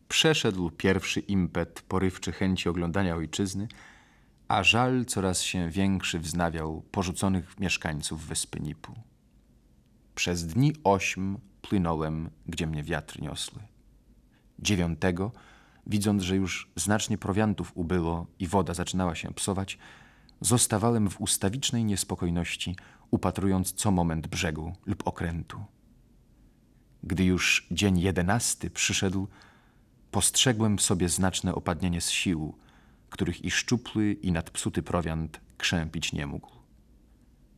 przeszedł pierwszy impet porywczy chęci oglądania ojczyzny, a żal coraz się większy wznawiał porzuconych mieszkańców wyspy Nipu. Przez dni ośm płynąłem, gdzie mnie wiatr niosły. Dziewiątego, widząc, że już znacznie prowiantów ubyło i woda zaczynała się psować, zostawałem w ustawicznej niespokojności, upatrując co moment brzegu lub okrętu. Gdy już dzień jedenasty przyszedł, postrzegłem w sobie znaczne opadnienie z sił, których i szczupły, i nadpsuty prowiant krzępić nie mógł.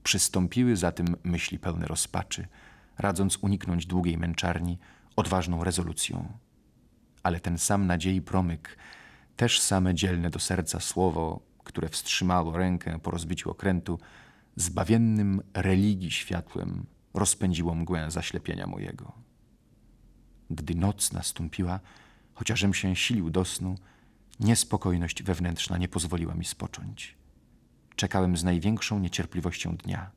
Przystąpiły zatem myśli pełne rozpaczy, radząc uniknąć długiej męczarni odważną rezolucją. Ale ten sam nadziei promyk, też same dzielne do serca słowo, które wstrzymało rękę po rozbiciu okrętu, zbawiennym religii światłem rozpędziło mgłę zaślepienia mojego. Gdy noc nastąpiła, chociażem się silił do snu, niespokojność wewnętrzna nie pozwoliła mi spocząć. Czekałem z największą niecierpliwością dnia.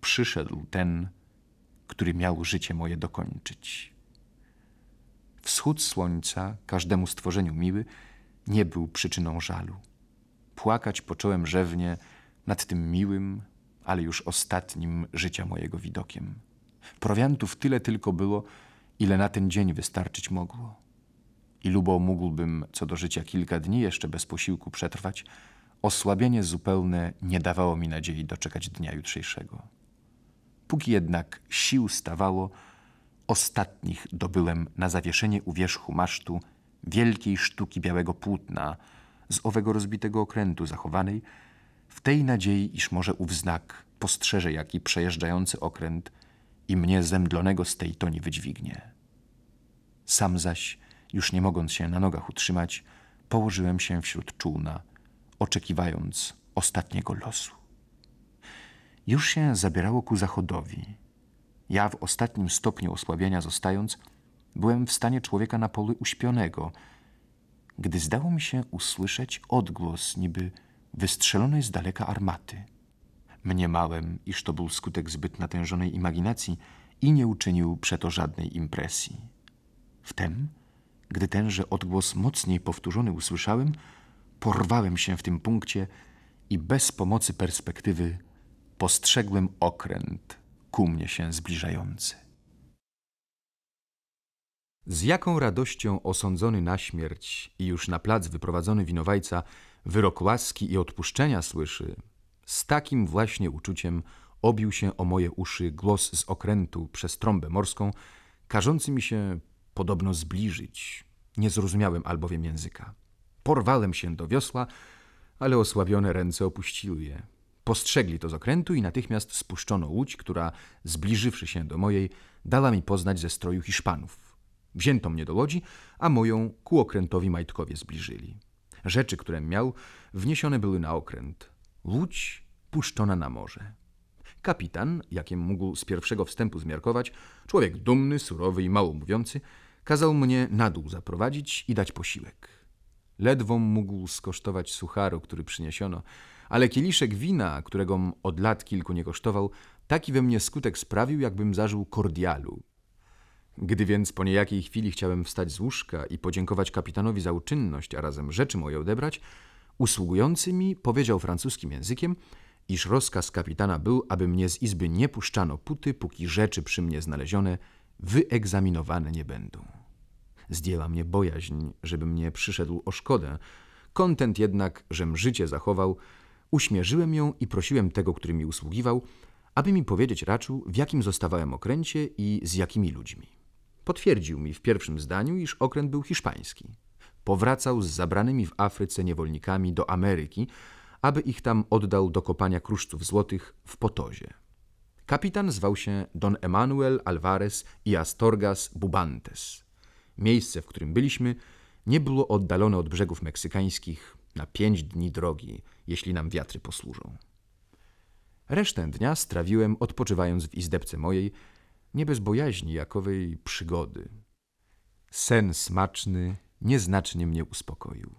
Przyszedł ten, który miał życie moje dokończyć. Wschód słońca, każdemu stworzeniu miły, nie był przyczyną żalu. Płakać począłem rzewnie nad tym miłym, ale już ostatnim życia mojego widokiem. Prowiantów tyle tylko było, ile na ten dzień wystarczyć mogło. I lubo mógłbym co do życia kilka dni jeszcze bez posiłku przetrwać, osłabienie zupełne nie dawało mi nadziei doczekać dnia jutrzejszego. Póki jednak sił stawało, ostatnich dobyłem na zawieszenie u wierzchu masztu wielkiej sztuki białego płótna z owego rozbitego okrętu zachowanej, w tej nadziei, iż może ów znak postrzeże jaki przejeżdżający okręt – i mnie zemdlonego z tej toni wydźwignie. Sam zaś, już nie mogąc się na nogach utrzymać, położyłem się wśród czółna, oczekiwając ostatniego losu. Już się zabierało ku zachodowi. Ja w ostatnim stopniu osłabienia zostając, byłem w stanie człowieka na polu uśpionego, gdy zdało mi się usłyszeć odgłos niby wystrzelonej z daleka armaty. Mniemałem, iż to był skutek zbyt natężonej imaginacji i nie uczynił przeto żadnej impresji. Wtem, gdy tenże odgłos mocniej powtórzony usłyszałem, porwałem się w tym punkcie i bez pomocy perspektywy postrzegłem okręt ku mnie się zbliżający. Z jaką radością osądzony na śmierć i już na plac wyprowadzony winowajca wyrok łaski i odpuszczenia słyszy, z takim właśnie uczuciem obił się o moje uszy głos z okrętu przez trąbę morską, każący mi się podobno zbliżyć. Nie zrozumiałem albowiem języka. Porwałem się do wiosła, ale osłabione ręce opuściły je. Postrzegli to z okrętu i natychmiast spuszczono łódź, która, zbliżywszy się do mojej, dała mi poznać ze stroju Hiszpanów. Wzięto mnie do łodzi, a moją ku okrętowi majtkowie zbliżyli. Rzeczy, które miał, wniesione były na okręt. Łódź puszczona na morze. Kapitan, jakim mógł z pierwszego wstępu zmiarkować, człowiek dumny, surowy i mało mówiący, kazał mnie na dół zaprowadzić i dać posiłek. Ledwo mógł skosztować sucharu, który przyniesiono, ale kieliszek wina, którego od lat kilku nie kosztował, taki we mnie skutek sprawił, jakbym zażył kordialu. Gdy więc po niejakiej chwili chciałem wstać z łóżka i podziękować kapitanowi za uczynność, a razem rzeczy moje odebrać, Usługujący mi powiedział francuskim językiem, iż rozkaz kapitana był, aby mnie z izby nie puszczano puty, póki rzeczy przy mnie znalezione wyegzaminowane nie będą. Zdjęła mnie bojaźń, żeby mnie przyszedł o szkodę. Kontent jednak, żem życie zachował, uśmierzyłem ją i prosiłem tego, który mi usługiwał, aby mi powiedzieć raczył, w jakim zostawałem okręcie i z jakimi ludźmi. Potwierdził mi w pierwszym zdaniu, iż okręt był hiszpański powracał z zabranymi w Afryce niewolnikami do Ameryki, aby ich tam oddał do kopania kruszców złotych w Potozie. Kapitan zwał się Don Emanuel Alvarez i Astorgas Bubantes. Miejsce, w którym byliśmy, nie było oddalone od brzegów meksykańskich na pięć dni drogi, jeśli nam wiatry posłużą. Resztę dnia strawiłem odpoczywając w izdebce mojej, nie bez bojaźni jakowej przygody. Sen smaczny, nieznacznie mnie uspokoił.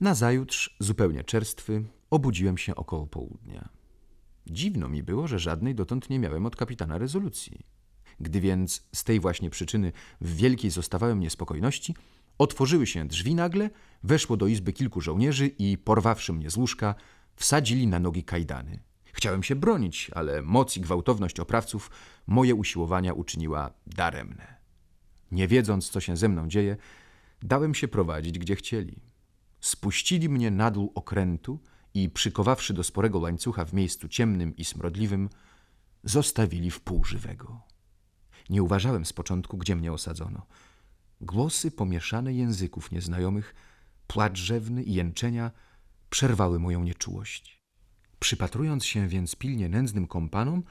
Nazajutrz, zupełnie czerstwy, obudziłem się około południa. Dziwno mi było, że żadnej dotąd nie miałem od kapitana rezolucji. Gdy więc z tej właśnie przyczyny w wielkiej zostawałem niespokojności, otworzyły się drzwi nagle, weszło do izby kilku żołnierzy i, porwawszy mnie z łóżka, wsadzili na nogi kajdany. Chciałem się bronić, ale moc i gwałtowność oprawców moje usiłowania uczyniła daremne. Nie wiedząc, co się ze mną dzieje, dałem się prowadzić, gdzie chcieli. Spuścili mnie na dół okrętu i przykowawszy do sporego łańcucha w miejscu ciemnym i smrodliwym, zostawili wpół żywego. Nie uważałem z początku, gdzie mnie osadzono. Głosy pomieszane języków nieznajomych, płacz rzewny i jęczenia przerwały moją nieczułość. Przypatrując się więc pilnie nędznym kompanom,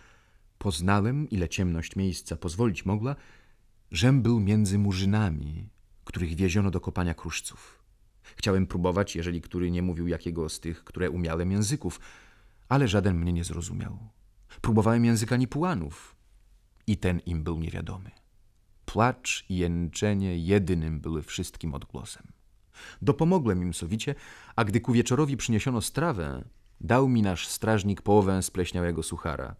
poznałem, ile ciemność miejsca pozwolić mogła, Żem był między murzynami, których wieziono do kopania kruszców. Chciałem próbować, jeżeli który nie mówił jakiego z tych, które umiałem języków, ale żaden mnie nie zrozumiał. Próbowałem języka nipułanów i ten im był niewiadomy. Płacz i jęczenie jedynym były wszystkim odgłosem. Dopomogłem im sowicie, a gdy ku wieczorowi przyniesiono strawę, dał mi nasz strażnik połowę spleśniałego suchara.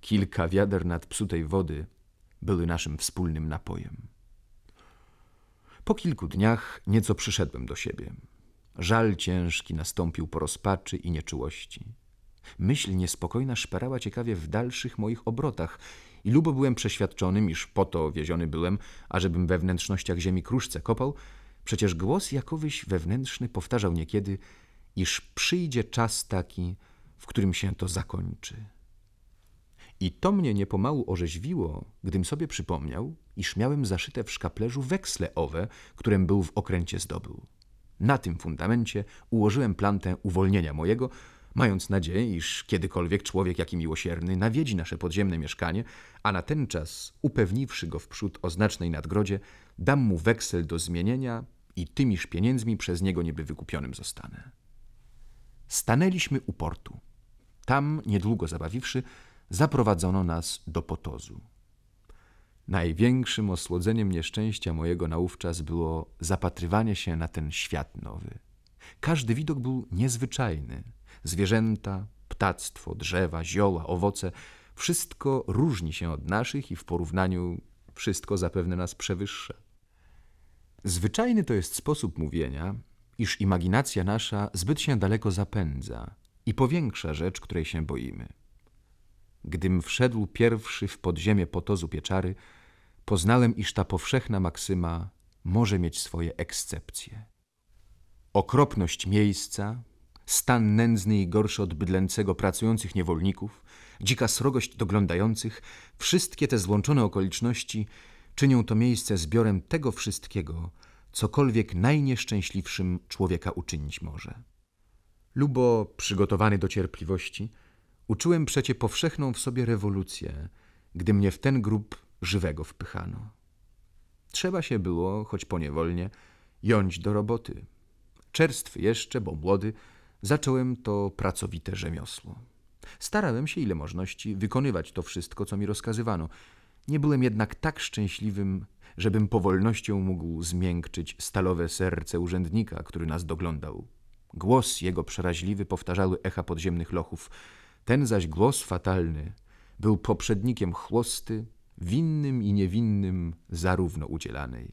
Kilka wiader nad psutej wody były naszym wspólnym napojem. Po kilku dniach nieco przyszedłem do siebie. Żal ciężki nastąpił po rozpaczy i nieczułości. Myśl niespokojna szperała ciekawie w dalszych moich obrotach i lubo byłem przeświadczonym, iż po to wieziony byłem, ażebym we wnętrznościach ziemi kruszce kopał, przecież głos jakowyś wewnętrzny powtarzał niekiedy, iż przyjdzie czas taki, w którym się to zakończy. I to mnie niepomału orzeźwiło, gdym sobie przypomniał, iż miałem zaszyte w szkaplerzu weksle owe, którym był w okręcie zdobył. Na tym fundamencie ułożyłem plantę uwolnienia mojego, mając nadzieję, iż kiedykolwiek człowiek jaki miłosierny nawiedzi nasze podziemne mieszkanie, a na ten czas, upewniwszy go wprzód o znacznej nadgrodzie, dam mu weksel do zmienienia i tymiż pieniędzmi przez niego nieby wykupionym zostanę. Stanęliśmy u portu. Tam, niedługo zabawiwszy, zaprowadzono nas do potozu. Największym osłodzeniem nieszczęścia mojego naówczas było zapatrywanie się na ten świat nowy. Każdy widok był niezwyczajny. Zwierzęta, ptactwo, drzewa, zioła, owoce wszystko różni się od naszych i w porównaniu wszystko zapewne nas przewyższa. Zwyczajny to jest sposób mówienia, iż imaginacja nasza zbyt się daleko zapędza i powiększa rzecz, której się boimy. Gdym wszedł pierwszy w podziemie potozu pieczary, poznałem, iż ta powszechna maksyma może mieć swoje ekscepcje. Okropność miejsca, stan nędzny i gorszy od bydlęcego pracujących niewolników, dzika srogość doglądających, wszystkie te złączone okoliczności czynią to miejsce zbiorem tego wszystkiego, cokolwiek najnieszczęśliwszym człowieka uczynić może. Lubo, przygotowany do cierpliwości, Uczułem przecie powszechną w sobie rewolucję, gdy mnie w ten grób żywego wpychano. Trzeba się było, choć poniewolnie, jąć do roboty. Czerstwy jeszcze, bo młody, zacząłem to pracowite rzemiosło. Starałem się, ile możności, wykonywać to wszystko, co mi rozkazywano. Nie byłem jednak tak szczęśliwym, żebym powolnością mógł zmiękczyć stalowe serce urzędnika, który nas doglądał. Głos jego przeraźliwy powtarzały echa podziemnych lochów – ten zaś głos fatalny był poprzednikiem chłosty, winnym i niewinnym zarówno udzielanej.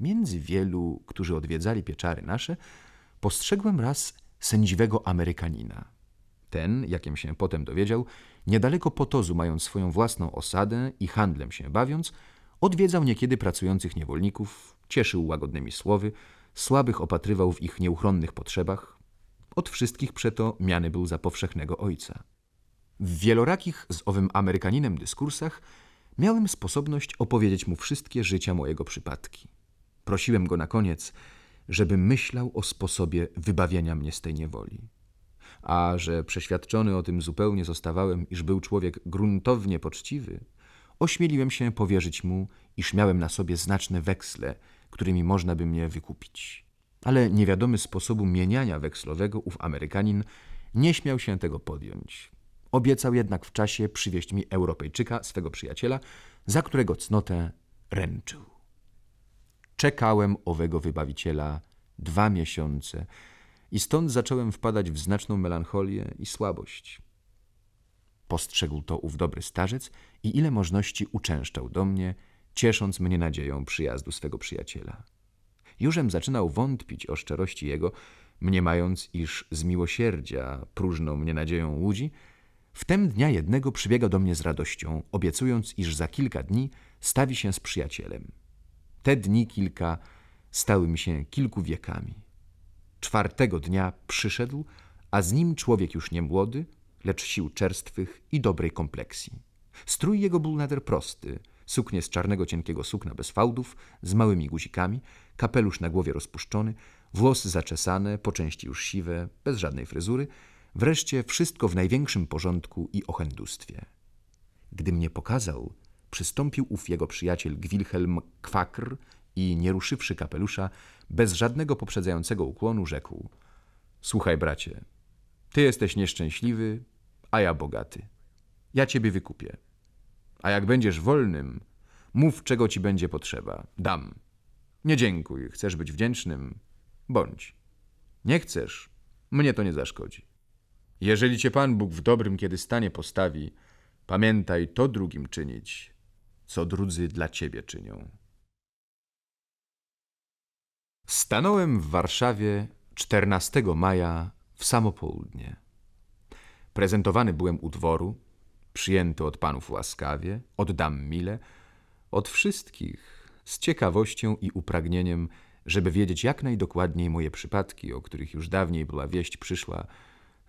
Między wielu, którzy odwiedzali pieczary nasze, postrzegłem raz sędziwego Amerykanina. Ten, jakim się potem dowiedział, niedaleko Potozu, mając swoją własną osadę i handlem się bawiąc, odwiedzał niekiedy pracujących niewolników, cieszył łagodnymi słowy, słabych opatrywał w ich nieuchronnych potrzebach, od wszystkich przeto miany był za powszechnego ojca. W wielorakich z owym Amerykaninem dyskursach miałem sposobność opowiedzieć mu wszystkie życia mojego przypadki. Prosiłem go na koniec, żeby myślał o sposobie wybawienia mnie z tej niewoli. A że przeświadczony o tym zupełnie zostawałem, iż był człowiek gruntownie poczciwy, ośmieliłem się powierzyć mu, iż miałem na sobie znaczne weksle, którymi można by mnie wykupić ale niewiadomy sposobu mieniania wekslowego ów Amerykanin nie śmiał się tego podjąć. Obiecał jednak w czasie przywieźć mi Europejczyka, swego przyjaciela, za którego cnotę ręczył. Czekałem owego wybawiciela dwa miesiące i stąd zacząłem wpadać w znaczną melancholię i słabość. Postrzegł to ów dobry starzec i ile możności uczęszczał do mnie, ciesząc mnie nadzieją przyjazdu swego przyjaciela. Jużem zaczynał wątpić o szczerości jego, mniemając, iż z miłosierdzia próżną mnie nadzieją łudzi, wtem dnia jednego przybiega do mnie z radością, obiecując, iż za kilka dni stawi się z przyjacielem. Te dni kilka stały mi się kilku wiekami. Czwartego dnia przyszedł, a z nim człowiek już nie młody, lecz sił czerstwych i dobrej kompleksji. Strój jego był nader prosty – suknię z czarnego cienkiego sukna bez fałdów, z małymi guzikami, kapelusz na głowie rozpuszczony, włosy zaczesane, po części już siwe, bez żadnej fryzury, wreszcie wszystko w największym porządku i ochędustwie. Gdy mnie pokazał, przystąpił ów jego przyjaciel Gwilhelm Kwakr i, nie ruszywszy kapelusza, bez żadnego poprzedzającego ukłonu, rzekł – Słuchaj, bracie, ty jesteś nieszczęśliwy, a ja bogaty. Ja ciebie wykupię. A jak będziesz wolnym, mów czego ci będzie potrzeba. Dam. Nie dziękuj, chcesz być wdzięcznym? Bądź. Nie chcesz? Mnie to nie zaszkodzi. Jeżeli cię Pan Bóg w dobrym kiedy stanie postawi, pamiętaj to drugim czynić, co drudzy dla ciebie czynią. Stanąłem w Warszawie 14 maja w samo południe. Prezentowany byłem u dworu, przyjęty od panów łaskawie, oddam mile, od wszystkich z ciekawością i upragnieniem, żeby wiedzieć jak najdokładniej moje przypadki, o których już dawniej była wieść przyszła,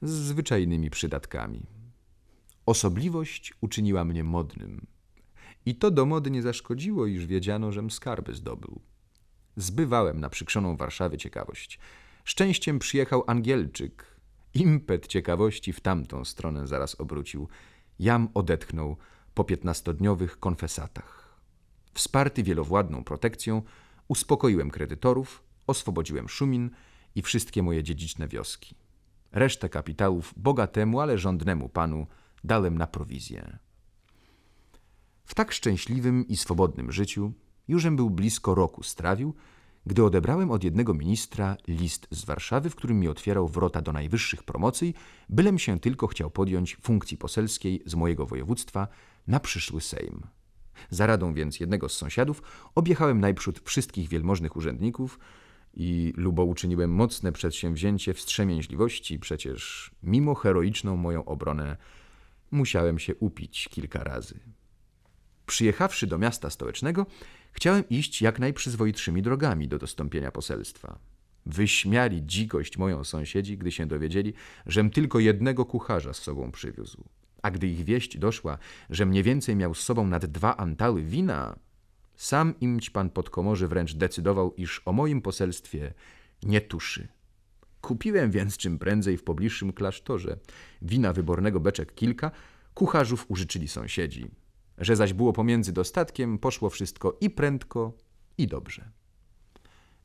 z zwyczajnymi przydatkami. Osobliwość uczyniła mnie modnym. I to do mody nie zaszkodziło, iż wiedziano, żem skarby zdobył. Zbywałem na przykrzoną Warszawę ciekawość. Szczęściem przyjechał Angielczyk. Impet ciekawości w tamtą stronę zaraz obrócił – Jam odetchnął po piętnastodniowych konfesatach. Wsparty wielowładną protekcją uspokoiłem kredytorów, oswobodziłem Szumin i wszystkie moje dziedziczne wioski. Resztę kapitałów bogatemu, ale rządnemu panu dałem na prowizję. W tak szczęśliwym i swobodnym życiu Jurzem był blisko roku strawił, gdy odebrałem od jednego ministra list z Warszawy, w którym mi otwierał wrota do najwyższych promocji, bylem się tylko chciał podjąć funkcji poselskiej z mojego województwa na przyszły Sejm. Za radą więc jednego z sąsiadów objechałem najprzód wszystkich wielmożnych urzędników i lubo uczyniłem mocne przedsięwzięcie wstrzemięźliwości, przecież mimo heroiczną moją obronę musiałem się upić kilka razy. Przyjechawszy do miasta stołecznego, Chciałem iść jak najprzyzwoitszymi drogami do dostąpienia poselstwa. Wyśmiali dzikość moją sąsiedzi, gdy się dowiedzieli, żem tylko jednego kucharza z sobą przywiózł. A gdy ich wieść doszła, że mniej więcej miał z sobą nad dwa antały wina, sam imć pan podkomorzy wręcz decydował, iż o moim poselstwie nie tuszy. Kupiłem więc czym prędzej w pobliższym klasztorze wina wybornego beczek kilka, kucharzów użyczyli sąsiedzi. Że zaś było pomiędzy dostatkiem, poszło wszystko i prędko, i dobrze.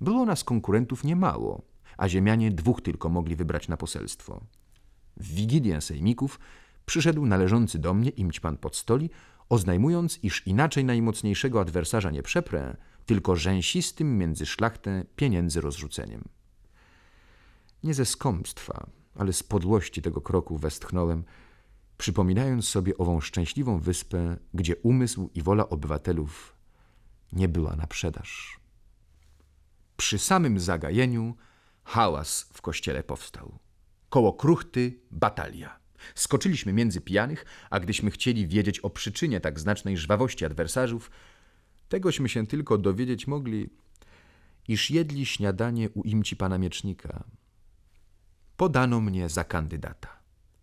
Było nas konkurentów niemało, a ziemianie dwóch tylko mogli wybrać na poselstwo. W wigilię sejmików przyszedł należący do mnie imć pan pod stoli, oznajmując, iż inaczej najmocniejszego adwersarza nie przeprę, tylko rzęsistym między szlachtę pieniędzy rozrzuceniem. Nie ze skąpstwa, ale z podłości tego kroku westchnąłem – przypominając sobie ową szczęśliwą wyspę, gdzie umysł i wola obywatelów nie była na sprzedaż. Przy samym zagajeniu hałas w kościele powstał. Koło kruchty batalia. Skoczyliśmy między pijanych, a gdyśmy chcieli wiedzieć o przyczynie tak znacznej żwawości adwersarzów, tegośmy się tylko dowiedzieć mogli, iż jedli śniadanie u imci pana miecznika. Podano mnie za kandydata.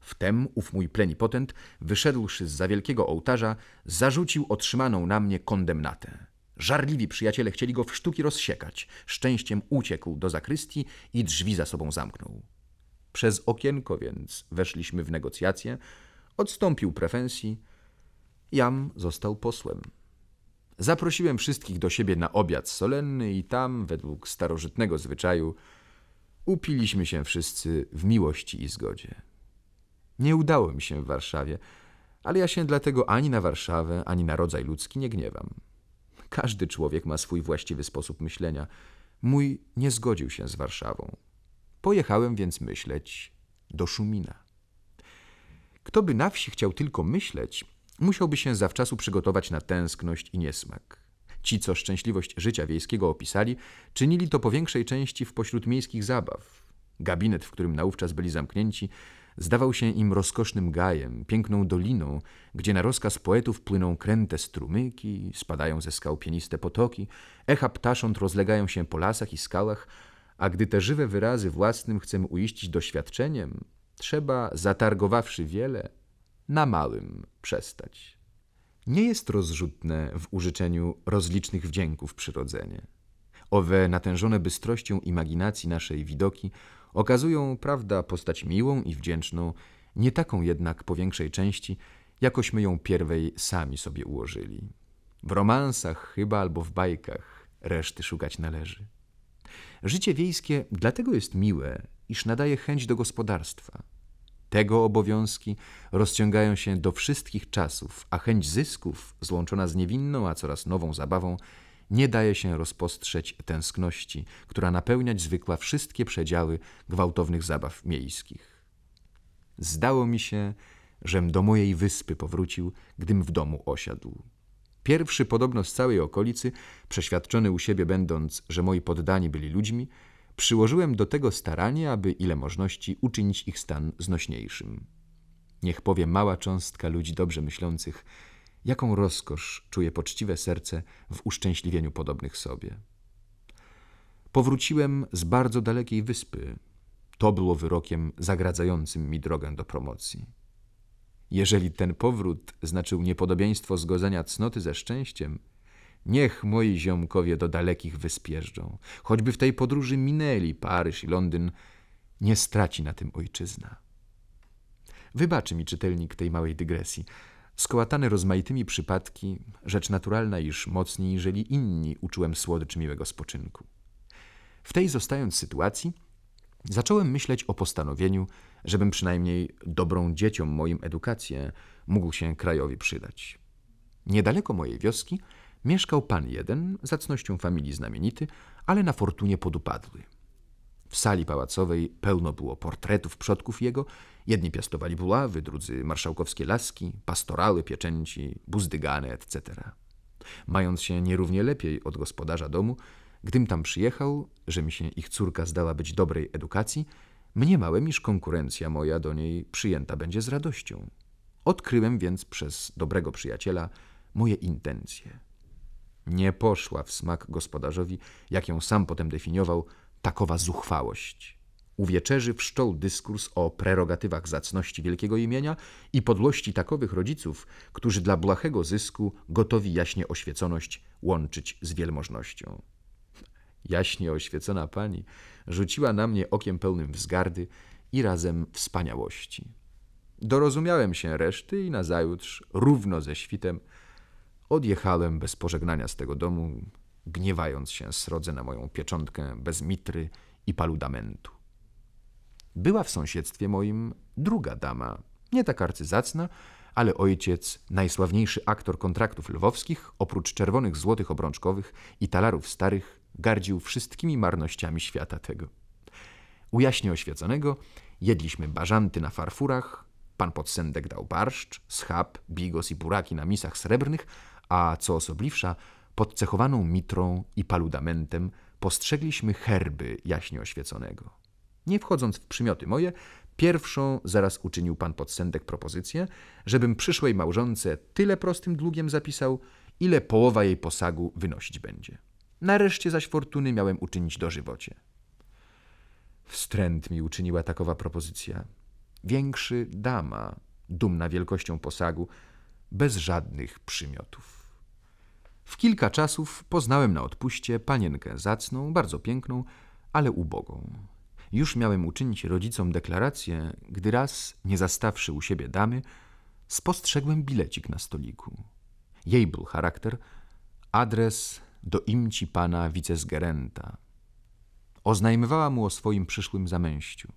Wtem ów mój plenipotent, wyszedłszy z za wielkiego ołtarza, zarzucił otrzymaną na mnie kondemnatę. Żarliwi przyjaciele chcieli go w sztuki rozsiekać. Szczęściem uciekł do zakrystii i drzwi za sobą zamknął. Przez okienko więc weszliśmy w negocjacje, odstąpił prefensji, jam został posłem. Zaprosiłem wszystkich do siebie na obiad solenny i tam, według starożytnego zwyczaju, upiliśmy się wszyscy w miłości i zgodzie. Nie udało mi się w Warszawie, ale ja się dlatego ani na Warszawę, ani na rodzaj ludzki nie gniewam. Każdy człowiek ma swój właściwy sposób myślenia. Mój nie zgodził się z Warszawą. Pojechałem więc myśleć do Szumina. Kto by na wsi chciał tylko myśleć, musiałby się zawczasu przygotować na tęskność i niesmak. Ci, co szczęśliwość życia wiejskiego opisali, czynili to po większej części w pośród miejskich zabaw. Gabinet, w którym naówczas byli zamknięci, Zdawał się im rozkosznym gajem, piękną doliną, gdzie na rozkaz poetów płyną kręte strumyki, spadają ze skał pieniste potoki, echa ptasząt rozlegają się po lasach i skałach, a gdy te żywe wyrazy własnym chcemy uiścić doświadczeniem, trzeba, zatargowawszy wiele, na małym przestać. Nie jest rozrzutne w użyczeniu rozlicznych wdzięków przyrodzenie. Owe natężone bystrością imaginacji naszej widoki Okazują, prawda, postać miłą i wdzięczną, nie taką jednak po większej części, jakośmy ją pierwej sami sobie ułożyli. W romansach chyba albo w bajkach reszty szukać należy. Życie wiejskie dlatego jest miłe, iż nadaje chęć do gospodarstwa. Tego obowiązki rozciągają się do wszystkich czasów, a chęć zysków, złączona z niewinną, a coraz nową zabawą, nie daje się rozpostrzeć tęskności, która napełniać zwykła wszystkie przedziały gwałtownych zabaw miejskich. Zdało mi się, żem do mojej wyspy powrócił, gdym w domu osiadł. Pierwszy podobno z całej okolicy, przeświadczony u siebie będąc, że moi poddani byli ludźmi, przyłożyłem do tego staranie, aby ile możności uczynić ich stan znośniejszym. Niech powie mała cząstka ludzi dobrze myślących, jaką rozkosz czuje poczciwe serce w uszczęśliwieniu podobnych sobie. Powróciłem z bardzo dalekiej wyspy. To było wyrokiem zagradzającym mi drogę do promocji. Jeżeli ten powrót znaczył niepodobieństwo zgodzenia cnoty ze szczęściem, niech moi ziomkowie do dalekich wysp jeżdżą. Choćby w tej podróży minęli Paryż i Londyn, nie straci na tym ojczyzna. Wybaczy mi czytelnik tej małej dygresji, Skołatany rozmaitymi przypadki, rzecz naturalna, iż mocniej niżeli inni uczułem słodycz miłego spoczynku. W tej zostając sytuacji, zacząłem myśleć o postanowieniu, żebym przynajmniej dobrą dzieciom moim edukację mógł się krajowi przydać. Niedaleko mojej wioski mieszkał pan jeden, zacnością familii znamienity, ale na fortunie podupadły. W sali pałacowej pełno było portretów przodków jego Jedni piastowali buławy, drudzy marszałkowskie laski, pastorały, pieczęci, buzdygane, etc. Mając się nierównie lepiej od gospodarza domu, gdym tam przyjechał, że mi się ich córka zdała być dobrej edukacji, mniemałem, iż konkurencja moja do niej przyjęta będzie z radością. Odkryłem więc przez dobrego przyjaciela moje intencje. Nie poszła w smak gospodarzowi, jak ją sam potem definiował, takowa zuchwałość uwieczerzy wszczął dyskurs o prerogatywach zacności wielkiego imienia i podłości takowych rodziców, którzy dla błahego zysku gotowi jaśnie oświeconość łączyć z wielmożnością. Jaśnie oświecona pani rzuciła na mnie okiem pełnym wzgardy i razem wspaniałości. Dorozumiałem się reszty i nazajutrz, równo ze świtem, odjechałem bez pożegnania z tego domu, gniewając się srodze na moją pieczątkę bez mitry i paludamentu była w sąsiedztwie moim druga dama, nie tak arcyzacna, ale ojciec, najsławniejszy aktor kontraktów lwowskich, oprócz czerwonych złotych obrączkowych i talarów starych, gardził wszystkimi marnościami świata tego. U jaśnie oświeconego jedliśmy bażanty na farfurach, pan podsendek dał barszcz, schab, bigos i buraki na misach srebrnych, a co osobliwsza, pod cechowaną mitrą i paludamentem postrzegliśmy herby jaśnie oświeconego. Nie wchodząc w przymioty moje, pierwszą zaraz uczynił pan podsędek propozycję, żebym przyszłej małżonce tyle prostym długiem zapisał, ile połowa jej posagu wynosić będzie. Nareszcie zaś fortuny miałem uczynić dożywocie. Wstręt mi uczyniła takowa propozycja. Większy dama, dumna wielkością posagu, bez żadnych przymiotów. W kilka czasów poznałem na odpuście panienkę zacną, bardzo piękną, ale ubogą. Już miałem uczynić rodzicom deklarację, gdy raz, nie zastawszy u siebie damy, spostrzegłem bilecik na stoliku. Jej był charakter, adres do imci pana wicesgerenta. Oznajmywała mu o swoim przyszłym zamęściu.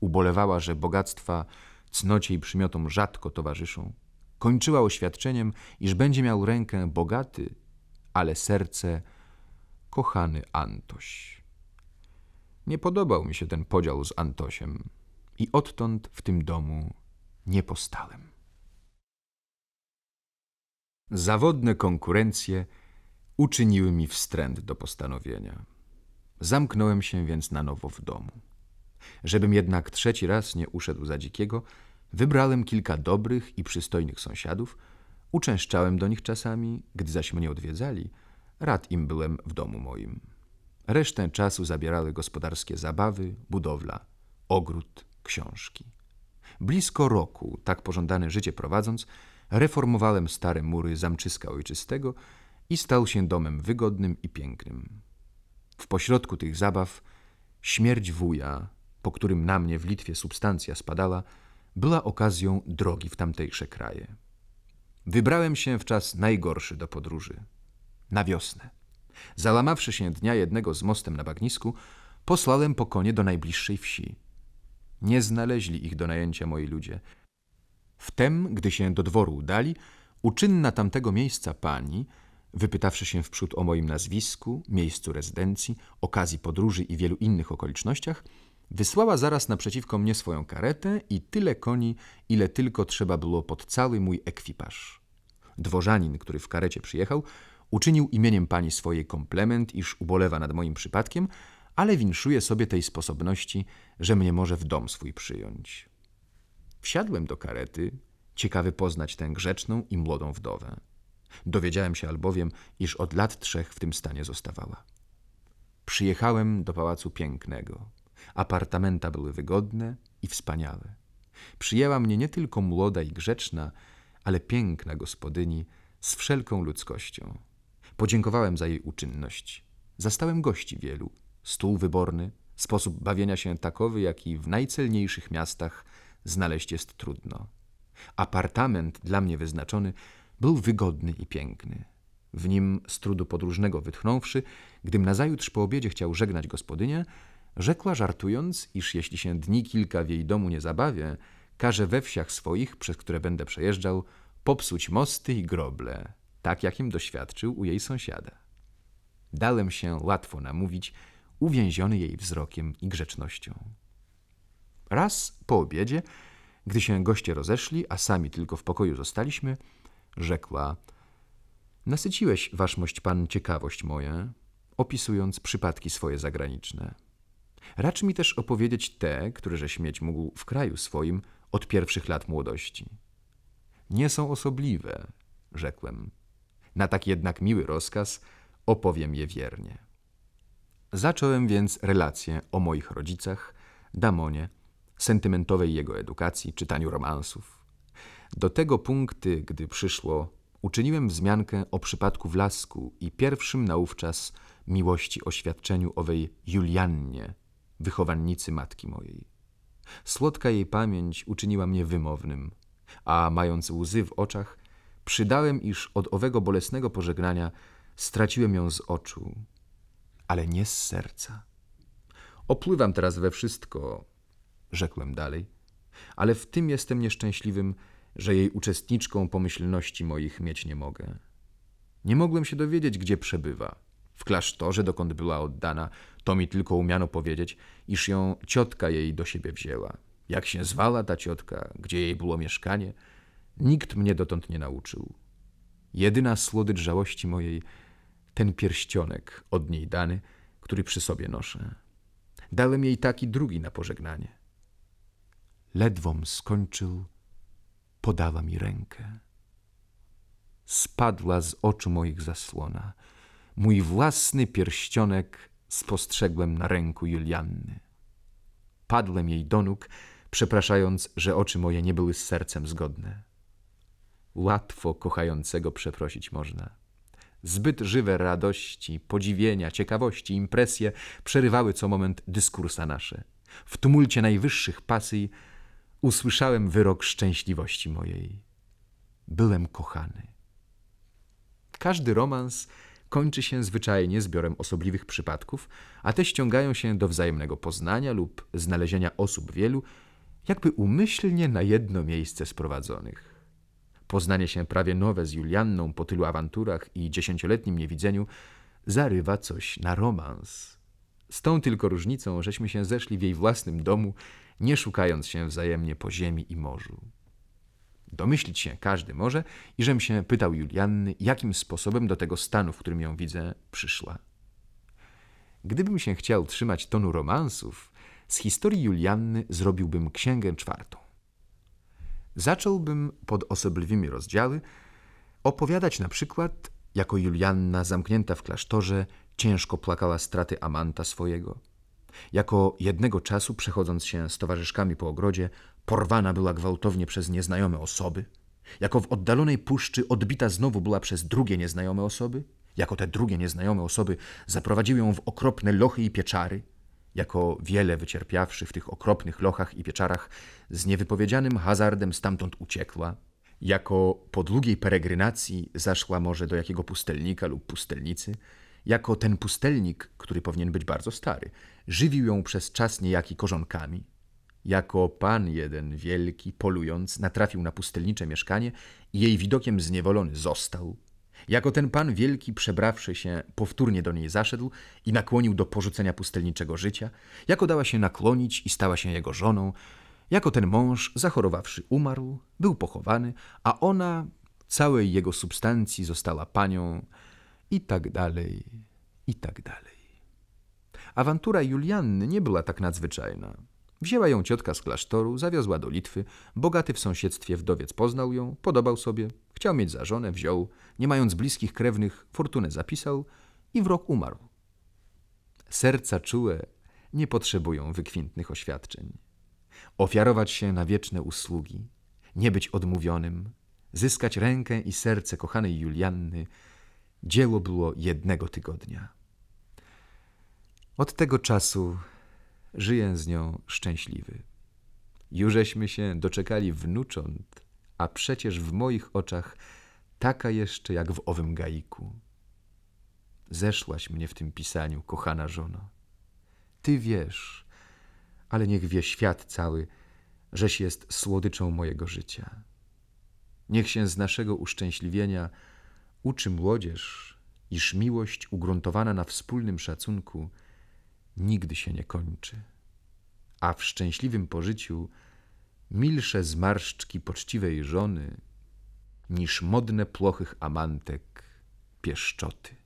Ubolewała, że bogactwa cnocie i przymiotom rzadko towarzyszą. Kończyła oświadczeniem, iż będzie miał rękę bogaty, ale serce kochany Antoś. Nie podobał mi się ten podział z Antosiem i odtąd w tym domu nie postałem. Zawodne konkurencje uczyniły mi wstręt do postanowienia. Zamknąłem się więc na nowo w domu. Żebym jednak trzeci raz nie uszedł za dzikiego, wybrałem kilka dobrych i przystojnych sąsiadów, uczęszczałem do nich czasami, gdy zaś mnie odwiedzali, rad im byłem w domu moim. Resztę czasu zabierały gospodarskie zabawy, budowla, ogród, książki. Blisko roku, tak pożądane życie prowadząc, reformowałem stare mury zamczyska ojczystego i stał się domem wygodnym i pięknym. W pośrodku tych zabaw śmierć wuja, po którym na mnie w Litwie substancja spadała, była okazją drogi w tamtejsze kraje. Wybrałem się w czas najgorszy do podróży na wiosnę. Załamawszy się dnia jednego z mostem na bagnisku, posłałem po konie do najbliższej wsi. Nie znaleźli ich do najęcia moi ludzie. Wtem, gdy się do dworu udali, uczynna tamtego miejsca pani, wypytawszy się wprzód o moim nazwisku, miejscu rezydencji, okazji podróży i wielu innych okolicznościach, wysłała zaraz naprzeciwko mnie swoją karetę i tyle koni, ile tylko trzeba było pod cały mój ekwipaż. Dworzanin, który w karecie przyjechał, Uczynił imieniem pani swojej komplement, iż ubolewa nad moim przypadkiem, ale winszuje sobie tej sposobności, że mnie może w dom swój przyjąć. Wsiadłem do karety, ciekawy poznać tę grzeczną i młodą wdowę. Dowiedziałem się albowiem, iż od lat trzech w tym stanie zostawała. Przyjechałem do pałacu pięknego. Apartamenta były wygodne i wspaniałe. Przyjęła mnie nie tylko młoda i grzeczna, ale piękna gospodyni z wszelką ludzkością. Podziękowałem za jej uczynność. Zastałem gości wielu, stół wyborny, sposób bawienia się takowy, jaki w najcelniejszych miastach znaleźć jest trudno. Apartament dla mnie wyznaczony był wygodny i piękny. W nim z trudu podróżnego wytchnąwszy, gdym nazajutrz po obiedzie chciał żegnać gospodynię, rzekła żartując, iż jeśli się dni kilka w jej domu nie zabawię, każe we wsiach swoich, przez które będę przejeżdżał, popsuć mosty i groble tak jakim doświadczył u jej sąsiada. Dałem się łatwo namówić, uwięziony jej wzrokiem i grzecznością. Raz po obiedzie, gdy się goście rozeszli, a sami tylko w pokoju zostaliśmy, rzekła: Nasyciłeś, waszmość pan, ciekawość moja, opisując przypadki swoje zagraniczne. Racz mi też opowiedzieć te, które żeś mieć mógł w kraju swoim od pierwszych lat młodości. Nie są osobliwe, rzekłem, na tak jednak miły rozkaz opowiem je wiernie. Zacząłem więc relację o moich rodzicach, Damonie, sentymentowej jego edukacji, czytaniu romansów. Do tego punkty, gdy przyszło, uczyniłem wzmiankę o przypadku lasku i pierwszym naówczas miłości oświadczeniu owej Juliannie, wychowannicy matki mojej. Słodka jej pamięć uczyniła mnie wymownym, a mając łzy w oczach, Przydałem, iż od owego bolesnego pożegnania straciłem ją z oczu, ale nie z serca. Opływam teraz we wszystko, rzekłem dalej, ale w tym jestem nieszczęśliwym, że jej uczestniczką pomyślności moich mieć nie mogę. Nie mogłem się dowiedzieć, gdzie przebywa. W klasztorze, dokąd była oddana, to mi tylko umiano powiedzieć, iż ją ciotka jej do siebie wzięła. Jak się zwała ta ciotka, gdzie jej było mieszkanie – Nikt mnie dotąd nie nauczył. Jedyna słodycz żałości mojej, ten pierścionek od niej dany, który przy sobie noszę. Dałem jej taki drugi na pożegnanie. Ledwom skończył, podała mi rękę. Spadła z oczu moich zasłona. Mój własny pierścionek spostrzegłem na ręku Julianny. Padłem jej do nóg, przepraszając, że oczy moje nie były z sercem zgodne. Łatwo kochającego przeprosić można. Zbyt żywe radości, podziwienia, ciekawości, impresje przerywały co moment dyskursa nasze. W tumulcie najwyższych pasji usłyszałem wyrok szczęśliwości mojej. Byłem kochany. Każdy romans kończy się zwyczajnie zbiorem osobliwych przypadków, a te ściągają się do wzajemnego poznania lub znalezienia osób wielu, jakby umyślnie na jedno miejsce sprowadzonych poznanie się prawie nowe z Julianną po tylu awanturach i dziesięcioletnim niewidzeniu zarywa coś na romans. Z tą tylko różnicą, żeśmy się zeszli w jej własnym domu, nie szukając się wzajemnie po ziemi i morzu. Domyślić się każdy może i żem się pytał Julianny, jakim sposobem do tego stanu, w którym ją widzę, przyszła. Gdybym się chciał trzymać tonu romansów, z historii Julianny zrobiłbym księgę czwartą. Zacząłbym pod osobliwymi rozdziały opowiadać na przykład, jako Julianna zamknięta w klasztorze ciężko płakała straty amanta swojego. Jako jednego czasu, przechodząc się z towarzyszkami po ogrodzie, porwana była gwałtownie przez nieznajome osoby. Jako w oddalonej puszczy odbita znowu była przez drugie nieznajome osoby. Jako te drugie nieznajome osoby zaprowadziły ją w okropne lochy i pieczary – jako wiele wycierpiawszy w tych okropnych lochach i pieczarach, z niewypowiedzianym hazardem stamtąd uciekła, jako po długiej peregrinacji zaszła może do jakiego pustelnika lub pustelnicy, jako ten pustelnik, który powinien być bardzo stary, żywił ją przez czas niejaki korzonkami, jako pan jeden wielki, polując, natrafił na pustelnicze mieszkanie i jej widokiem zniewolony został – jako ten pan wielki, przebrawszy się, powtórnie do niej zaszedł i nakłonił do porzucenia pustelniczego życia, jako dała się nakłonić i stała się jego żoną, jako ten mąż, zachorowawszy, umarł, był pochowany, a ona całej jego substancji została panią i tak dalej, i tak dalej. Awantura Julianny nie była tak nadzwyczajna. Wzięła ją ciotka z klasztoru, zawiozła do Litwy, bogaty w sąsiedztwie wdowiec poznał ją, podobał sobie, Chciał mieć za żonę, wziął, nie mając bliskich krewnych, fortunę zapisał i w rok umarł. Serca czułe nie potrzebują wykwintnych oświadczeń. Ofiarować się na wieczne usługi, nie być odmówionym, zyskać rękę i serce kochanej Julianny, dzieło było jednego tygodnia. Od tego czasu żyję z nią szczęśliwy. Jużeśmy się doczekali wnucząt, a przecież w moich oczach taka jeszcze jak w owym gaiku. Zeszłaś mnie w tym pisaniu, kochana żono. Ty wiesz, ale niech wie świat cały, żeś jest słodyczą mojego życia. Niech się z naszego uszczęśliwienia uczy młodzież, iż miłość ugruntowana na wspólnym szacunku nigdy się nie kończy, a w szczęśliwym pożyciu milsze zmarszczki poczciwej żony niż modne płochych amantek pieszczoty.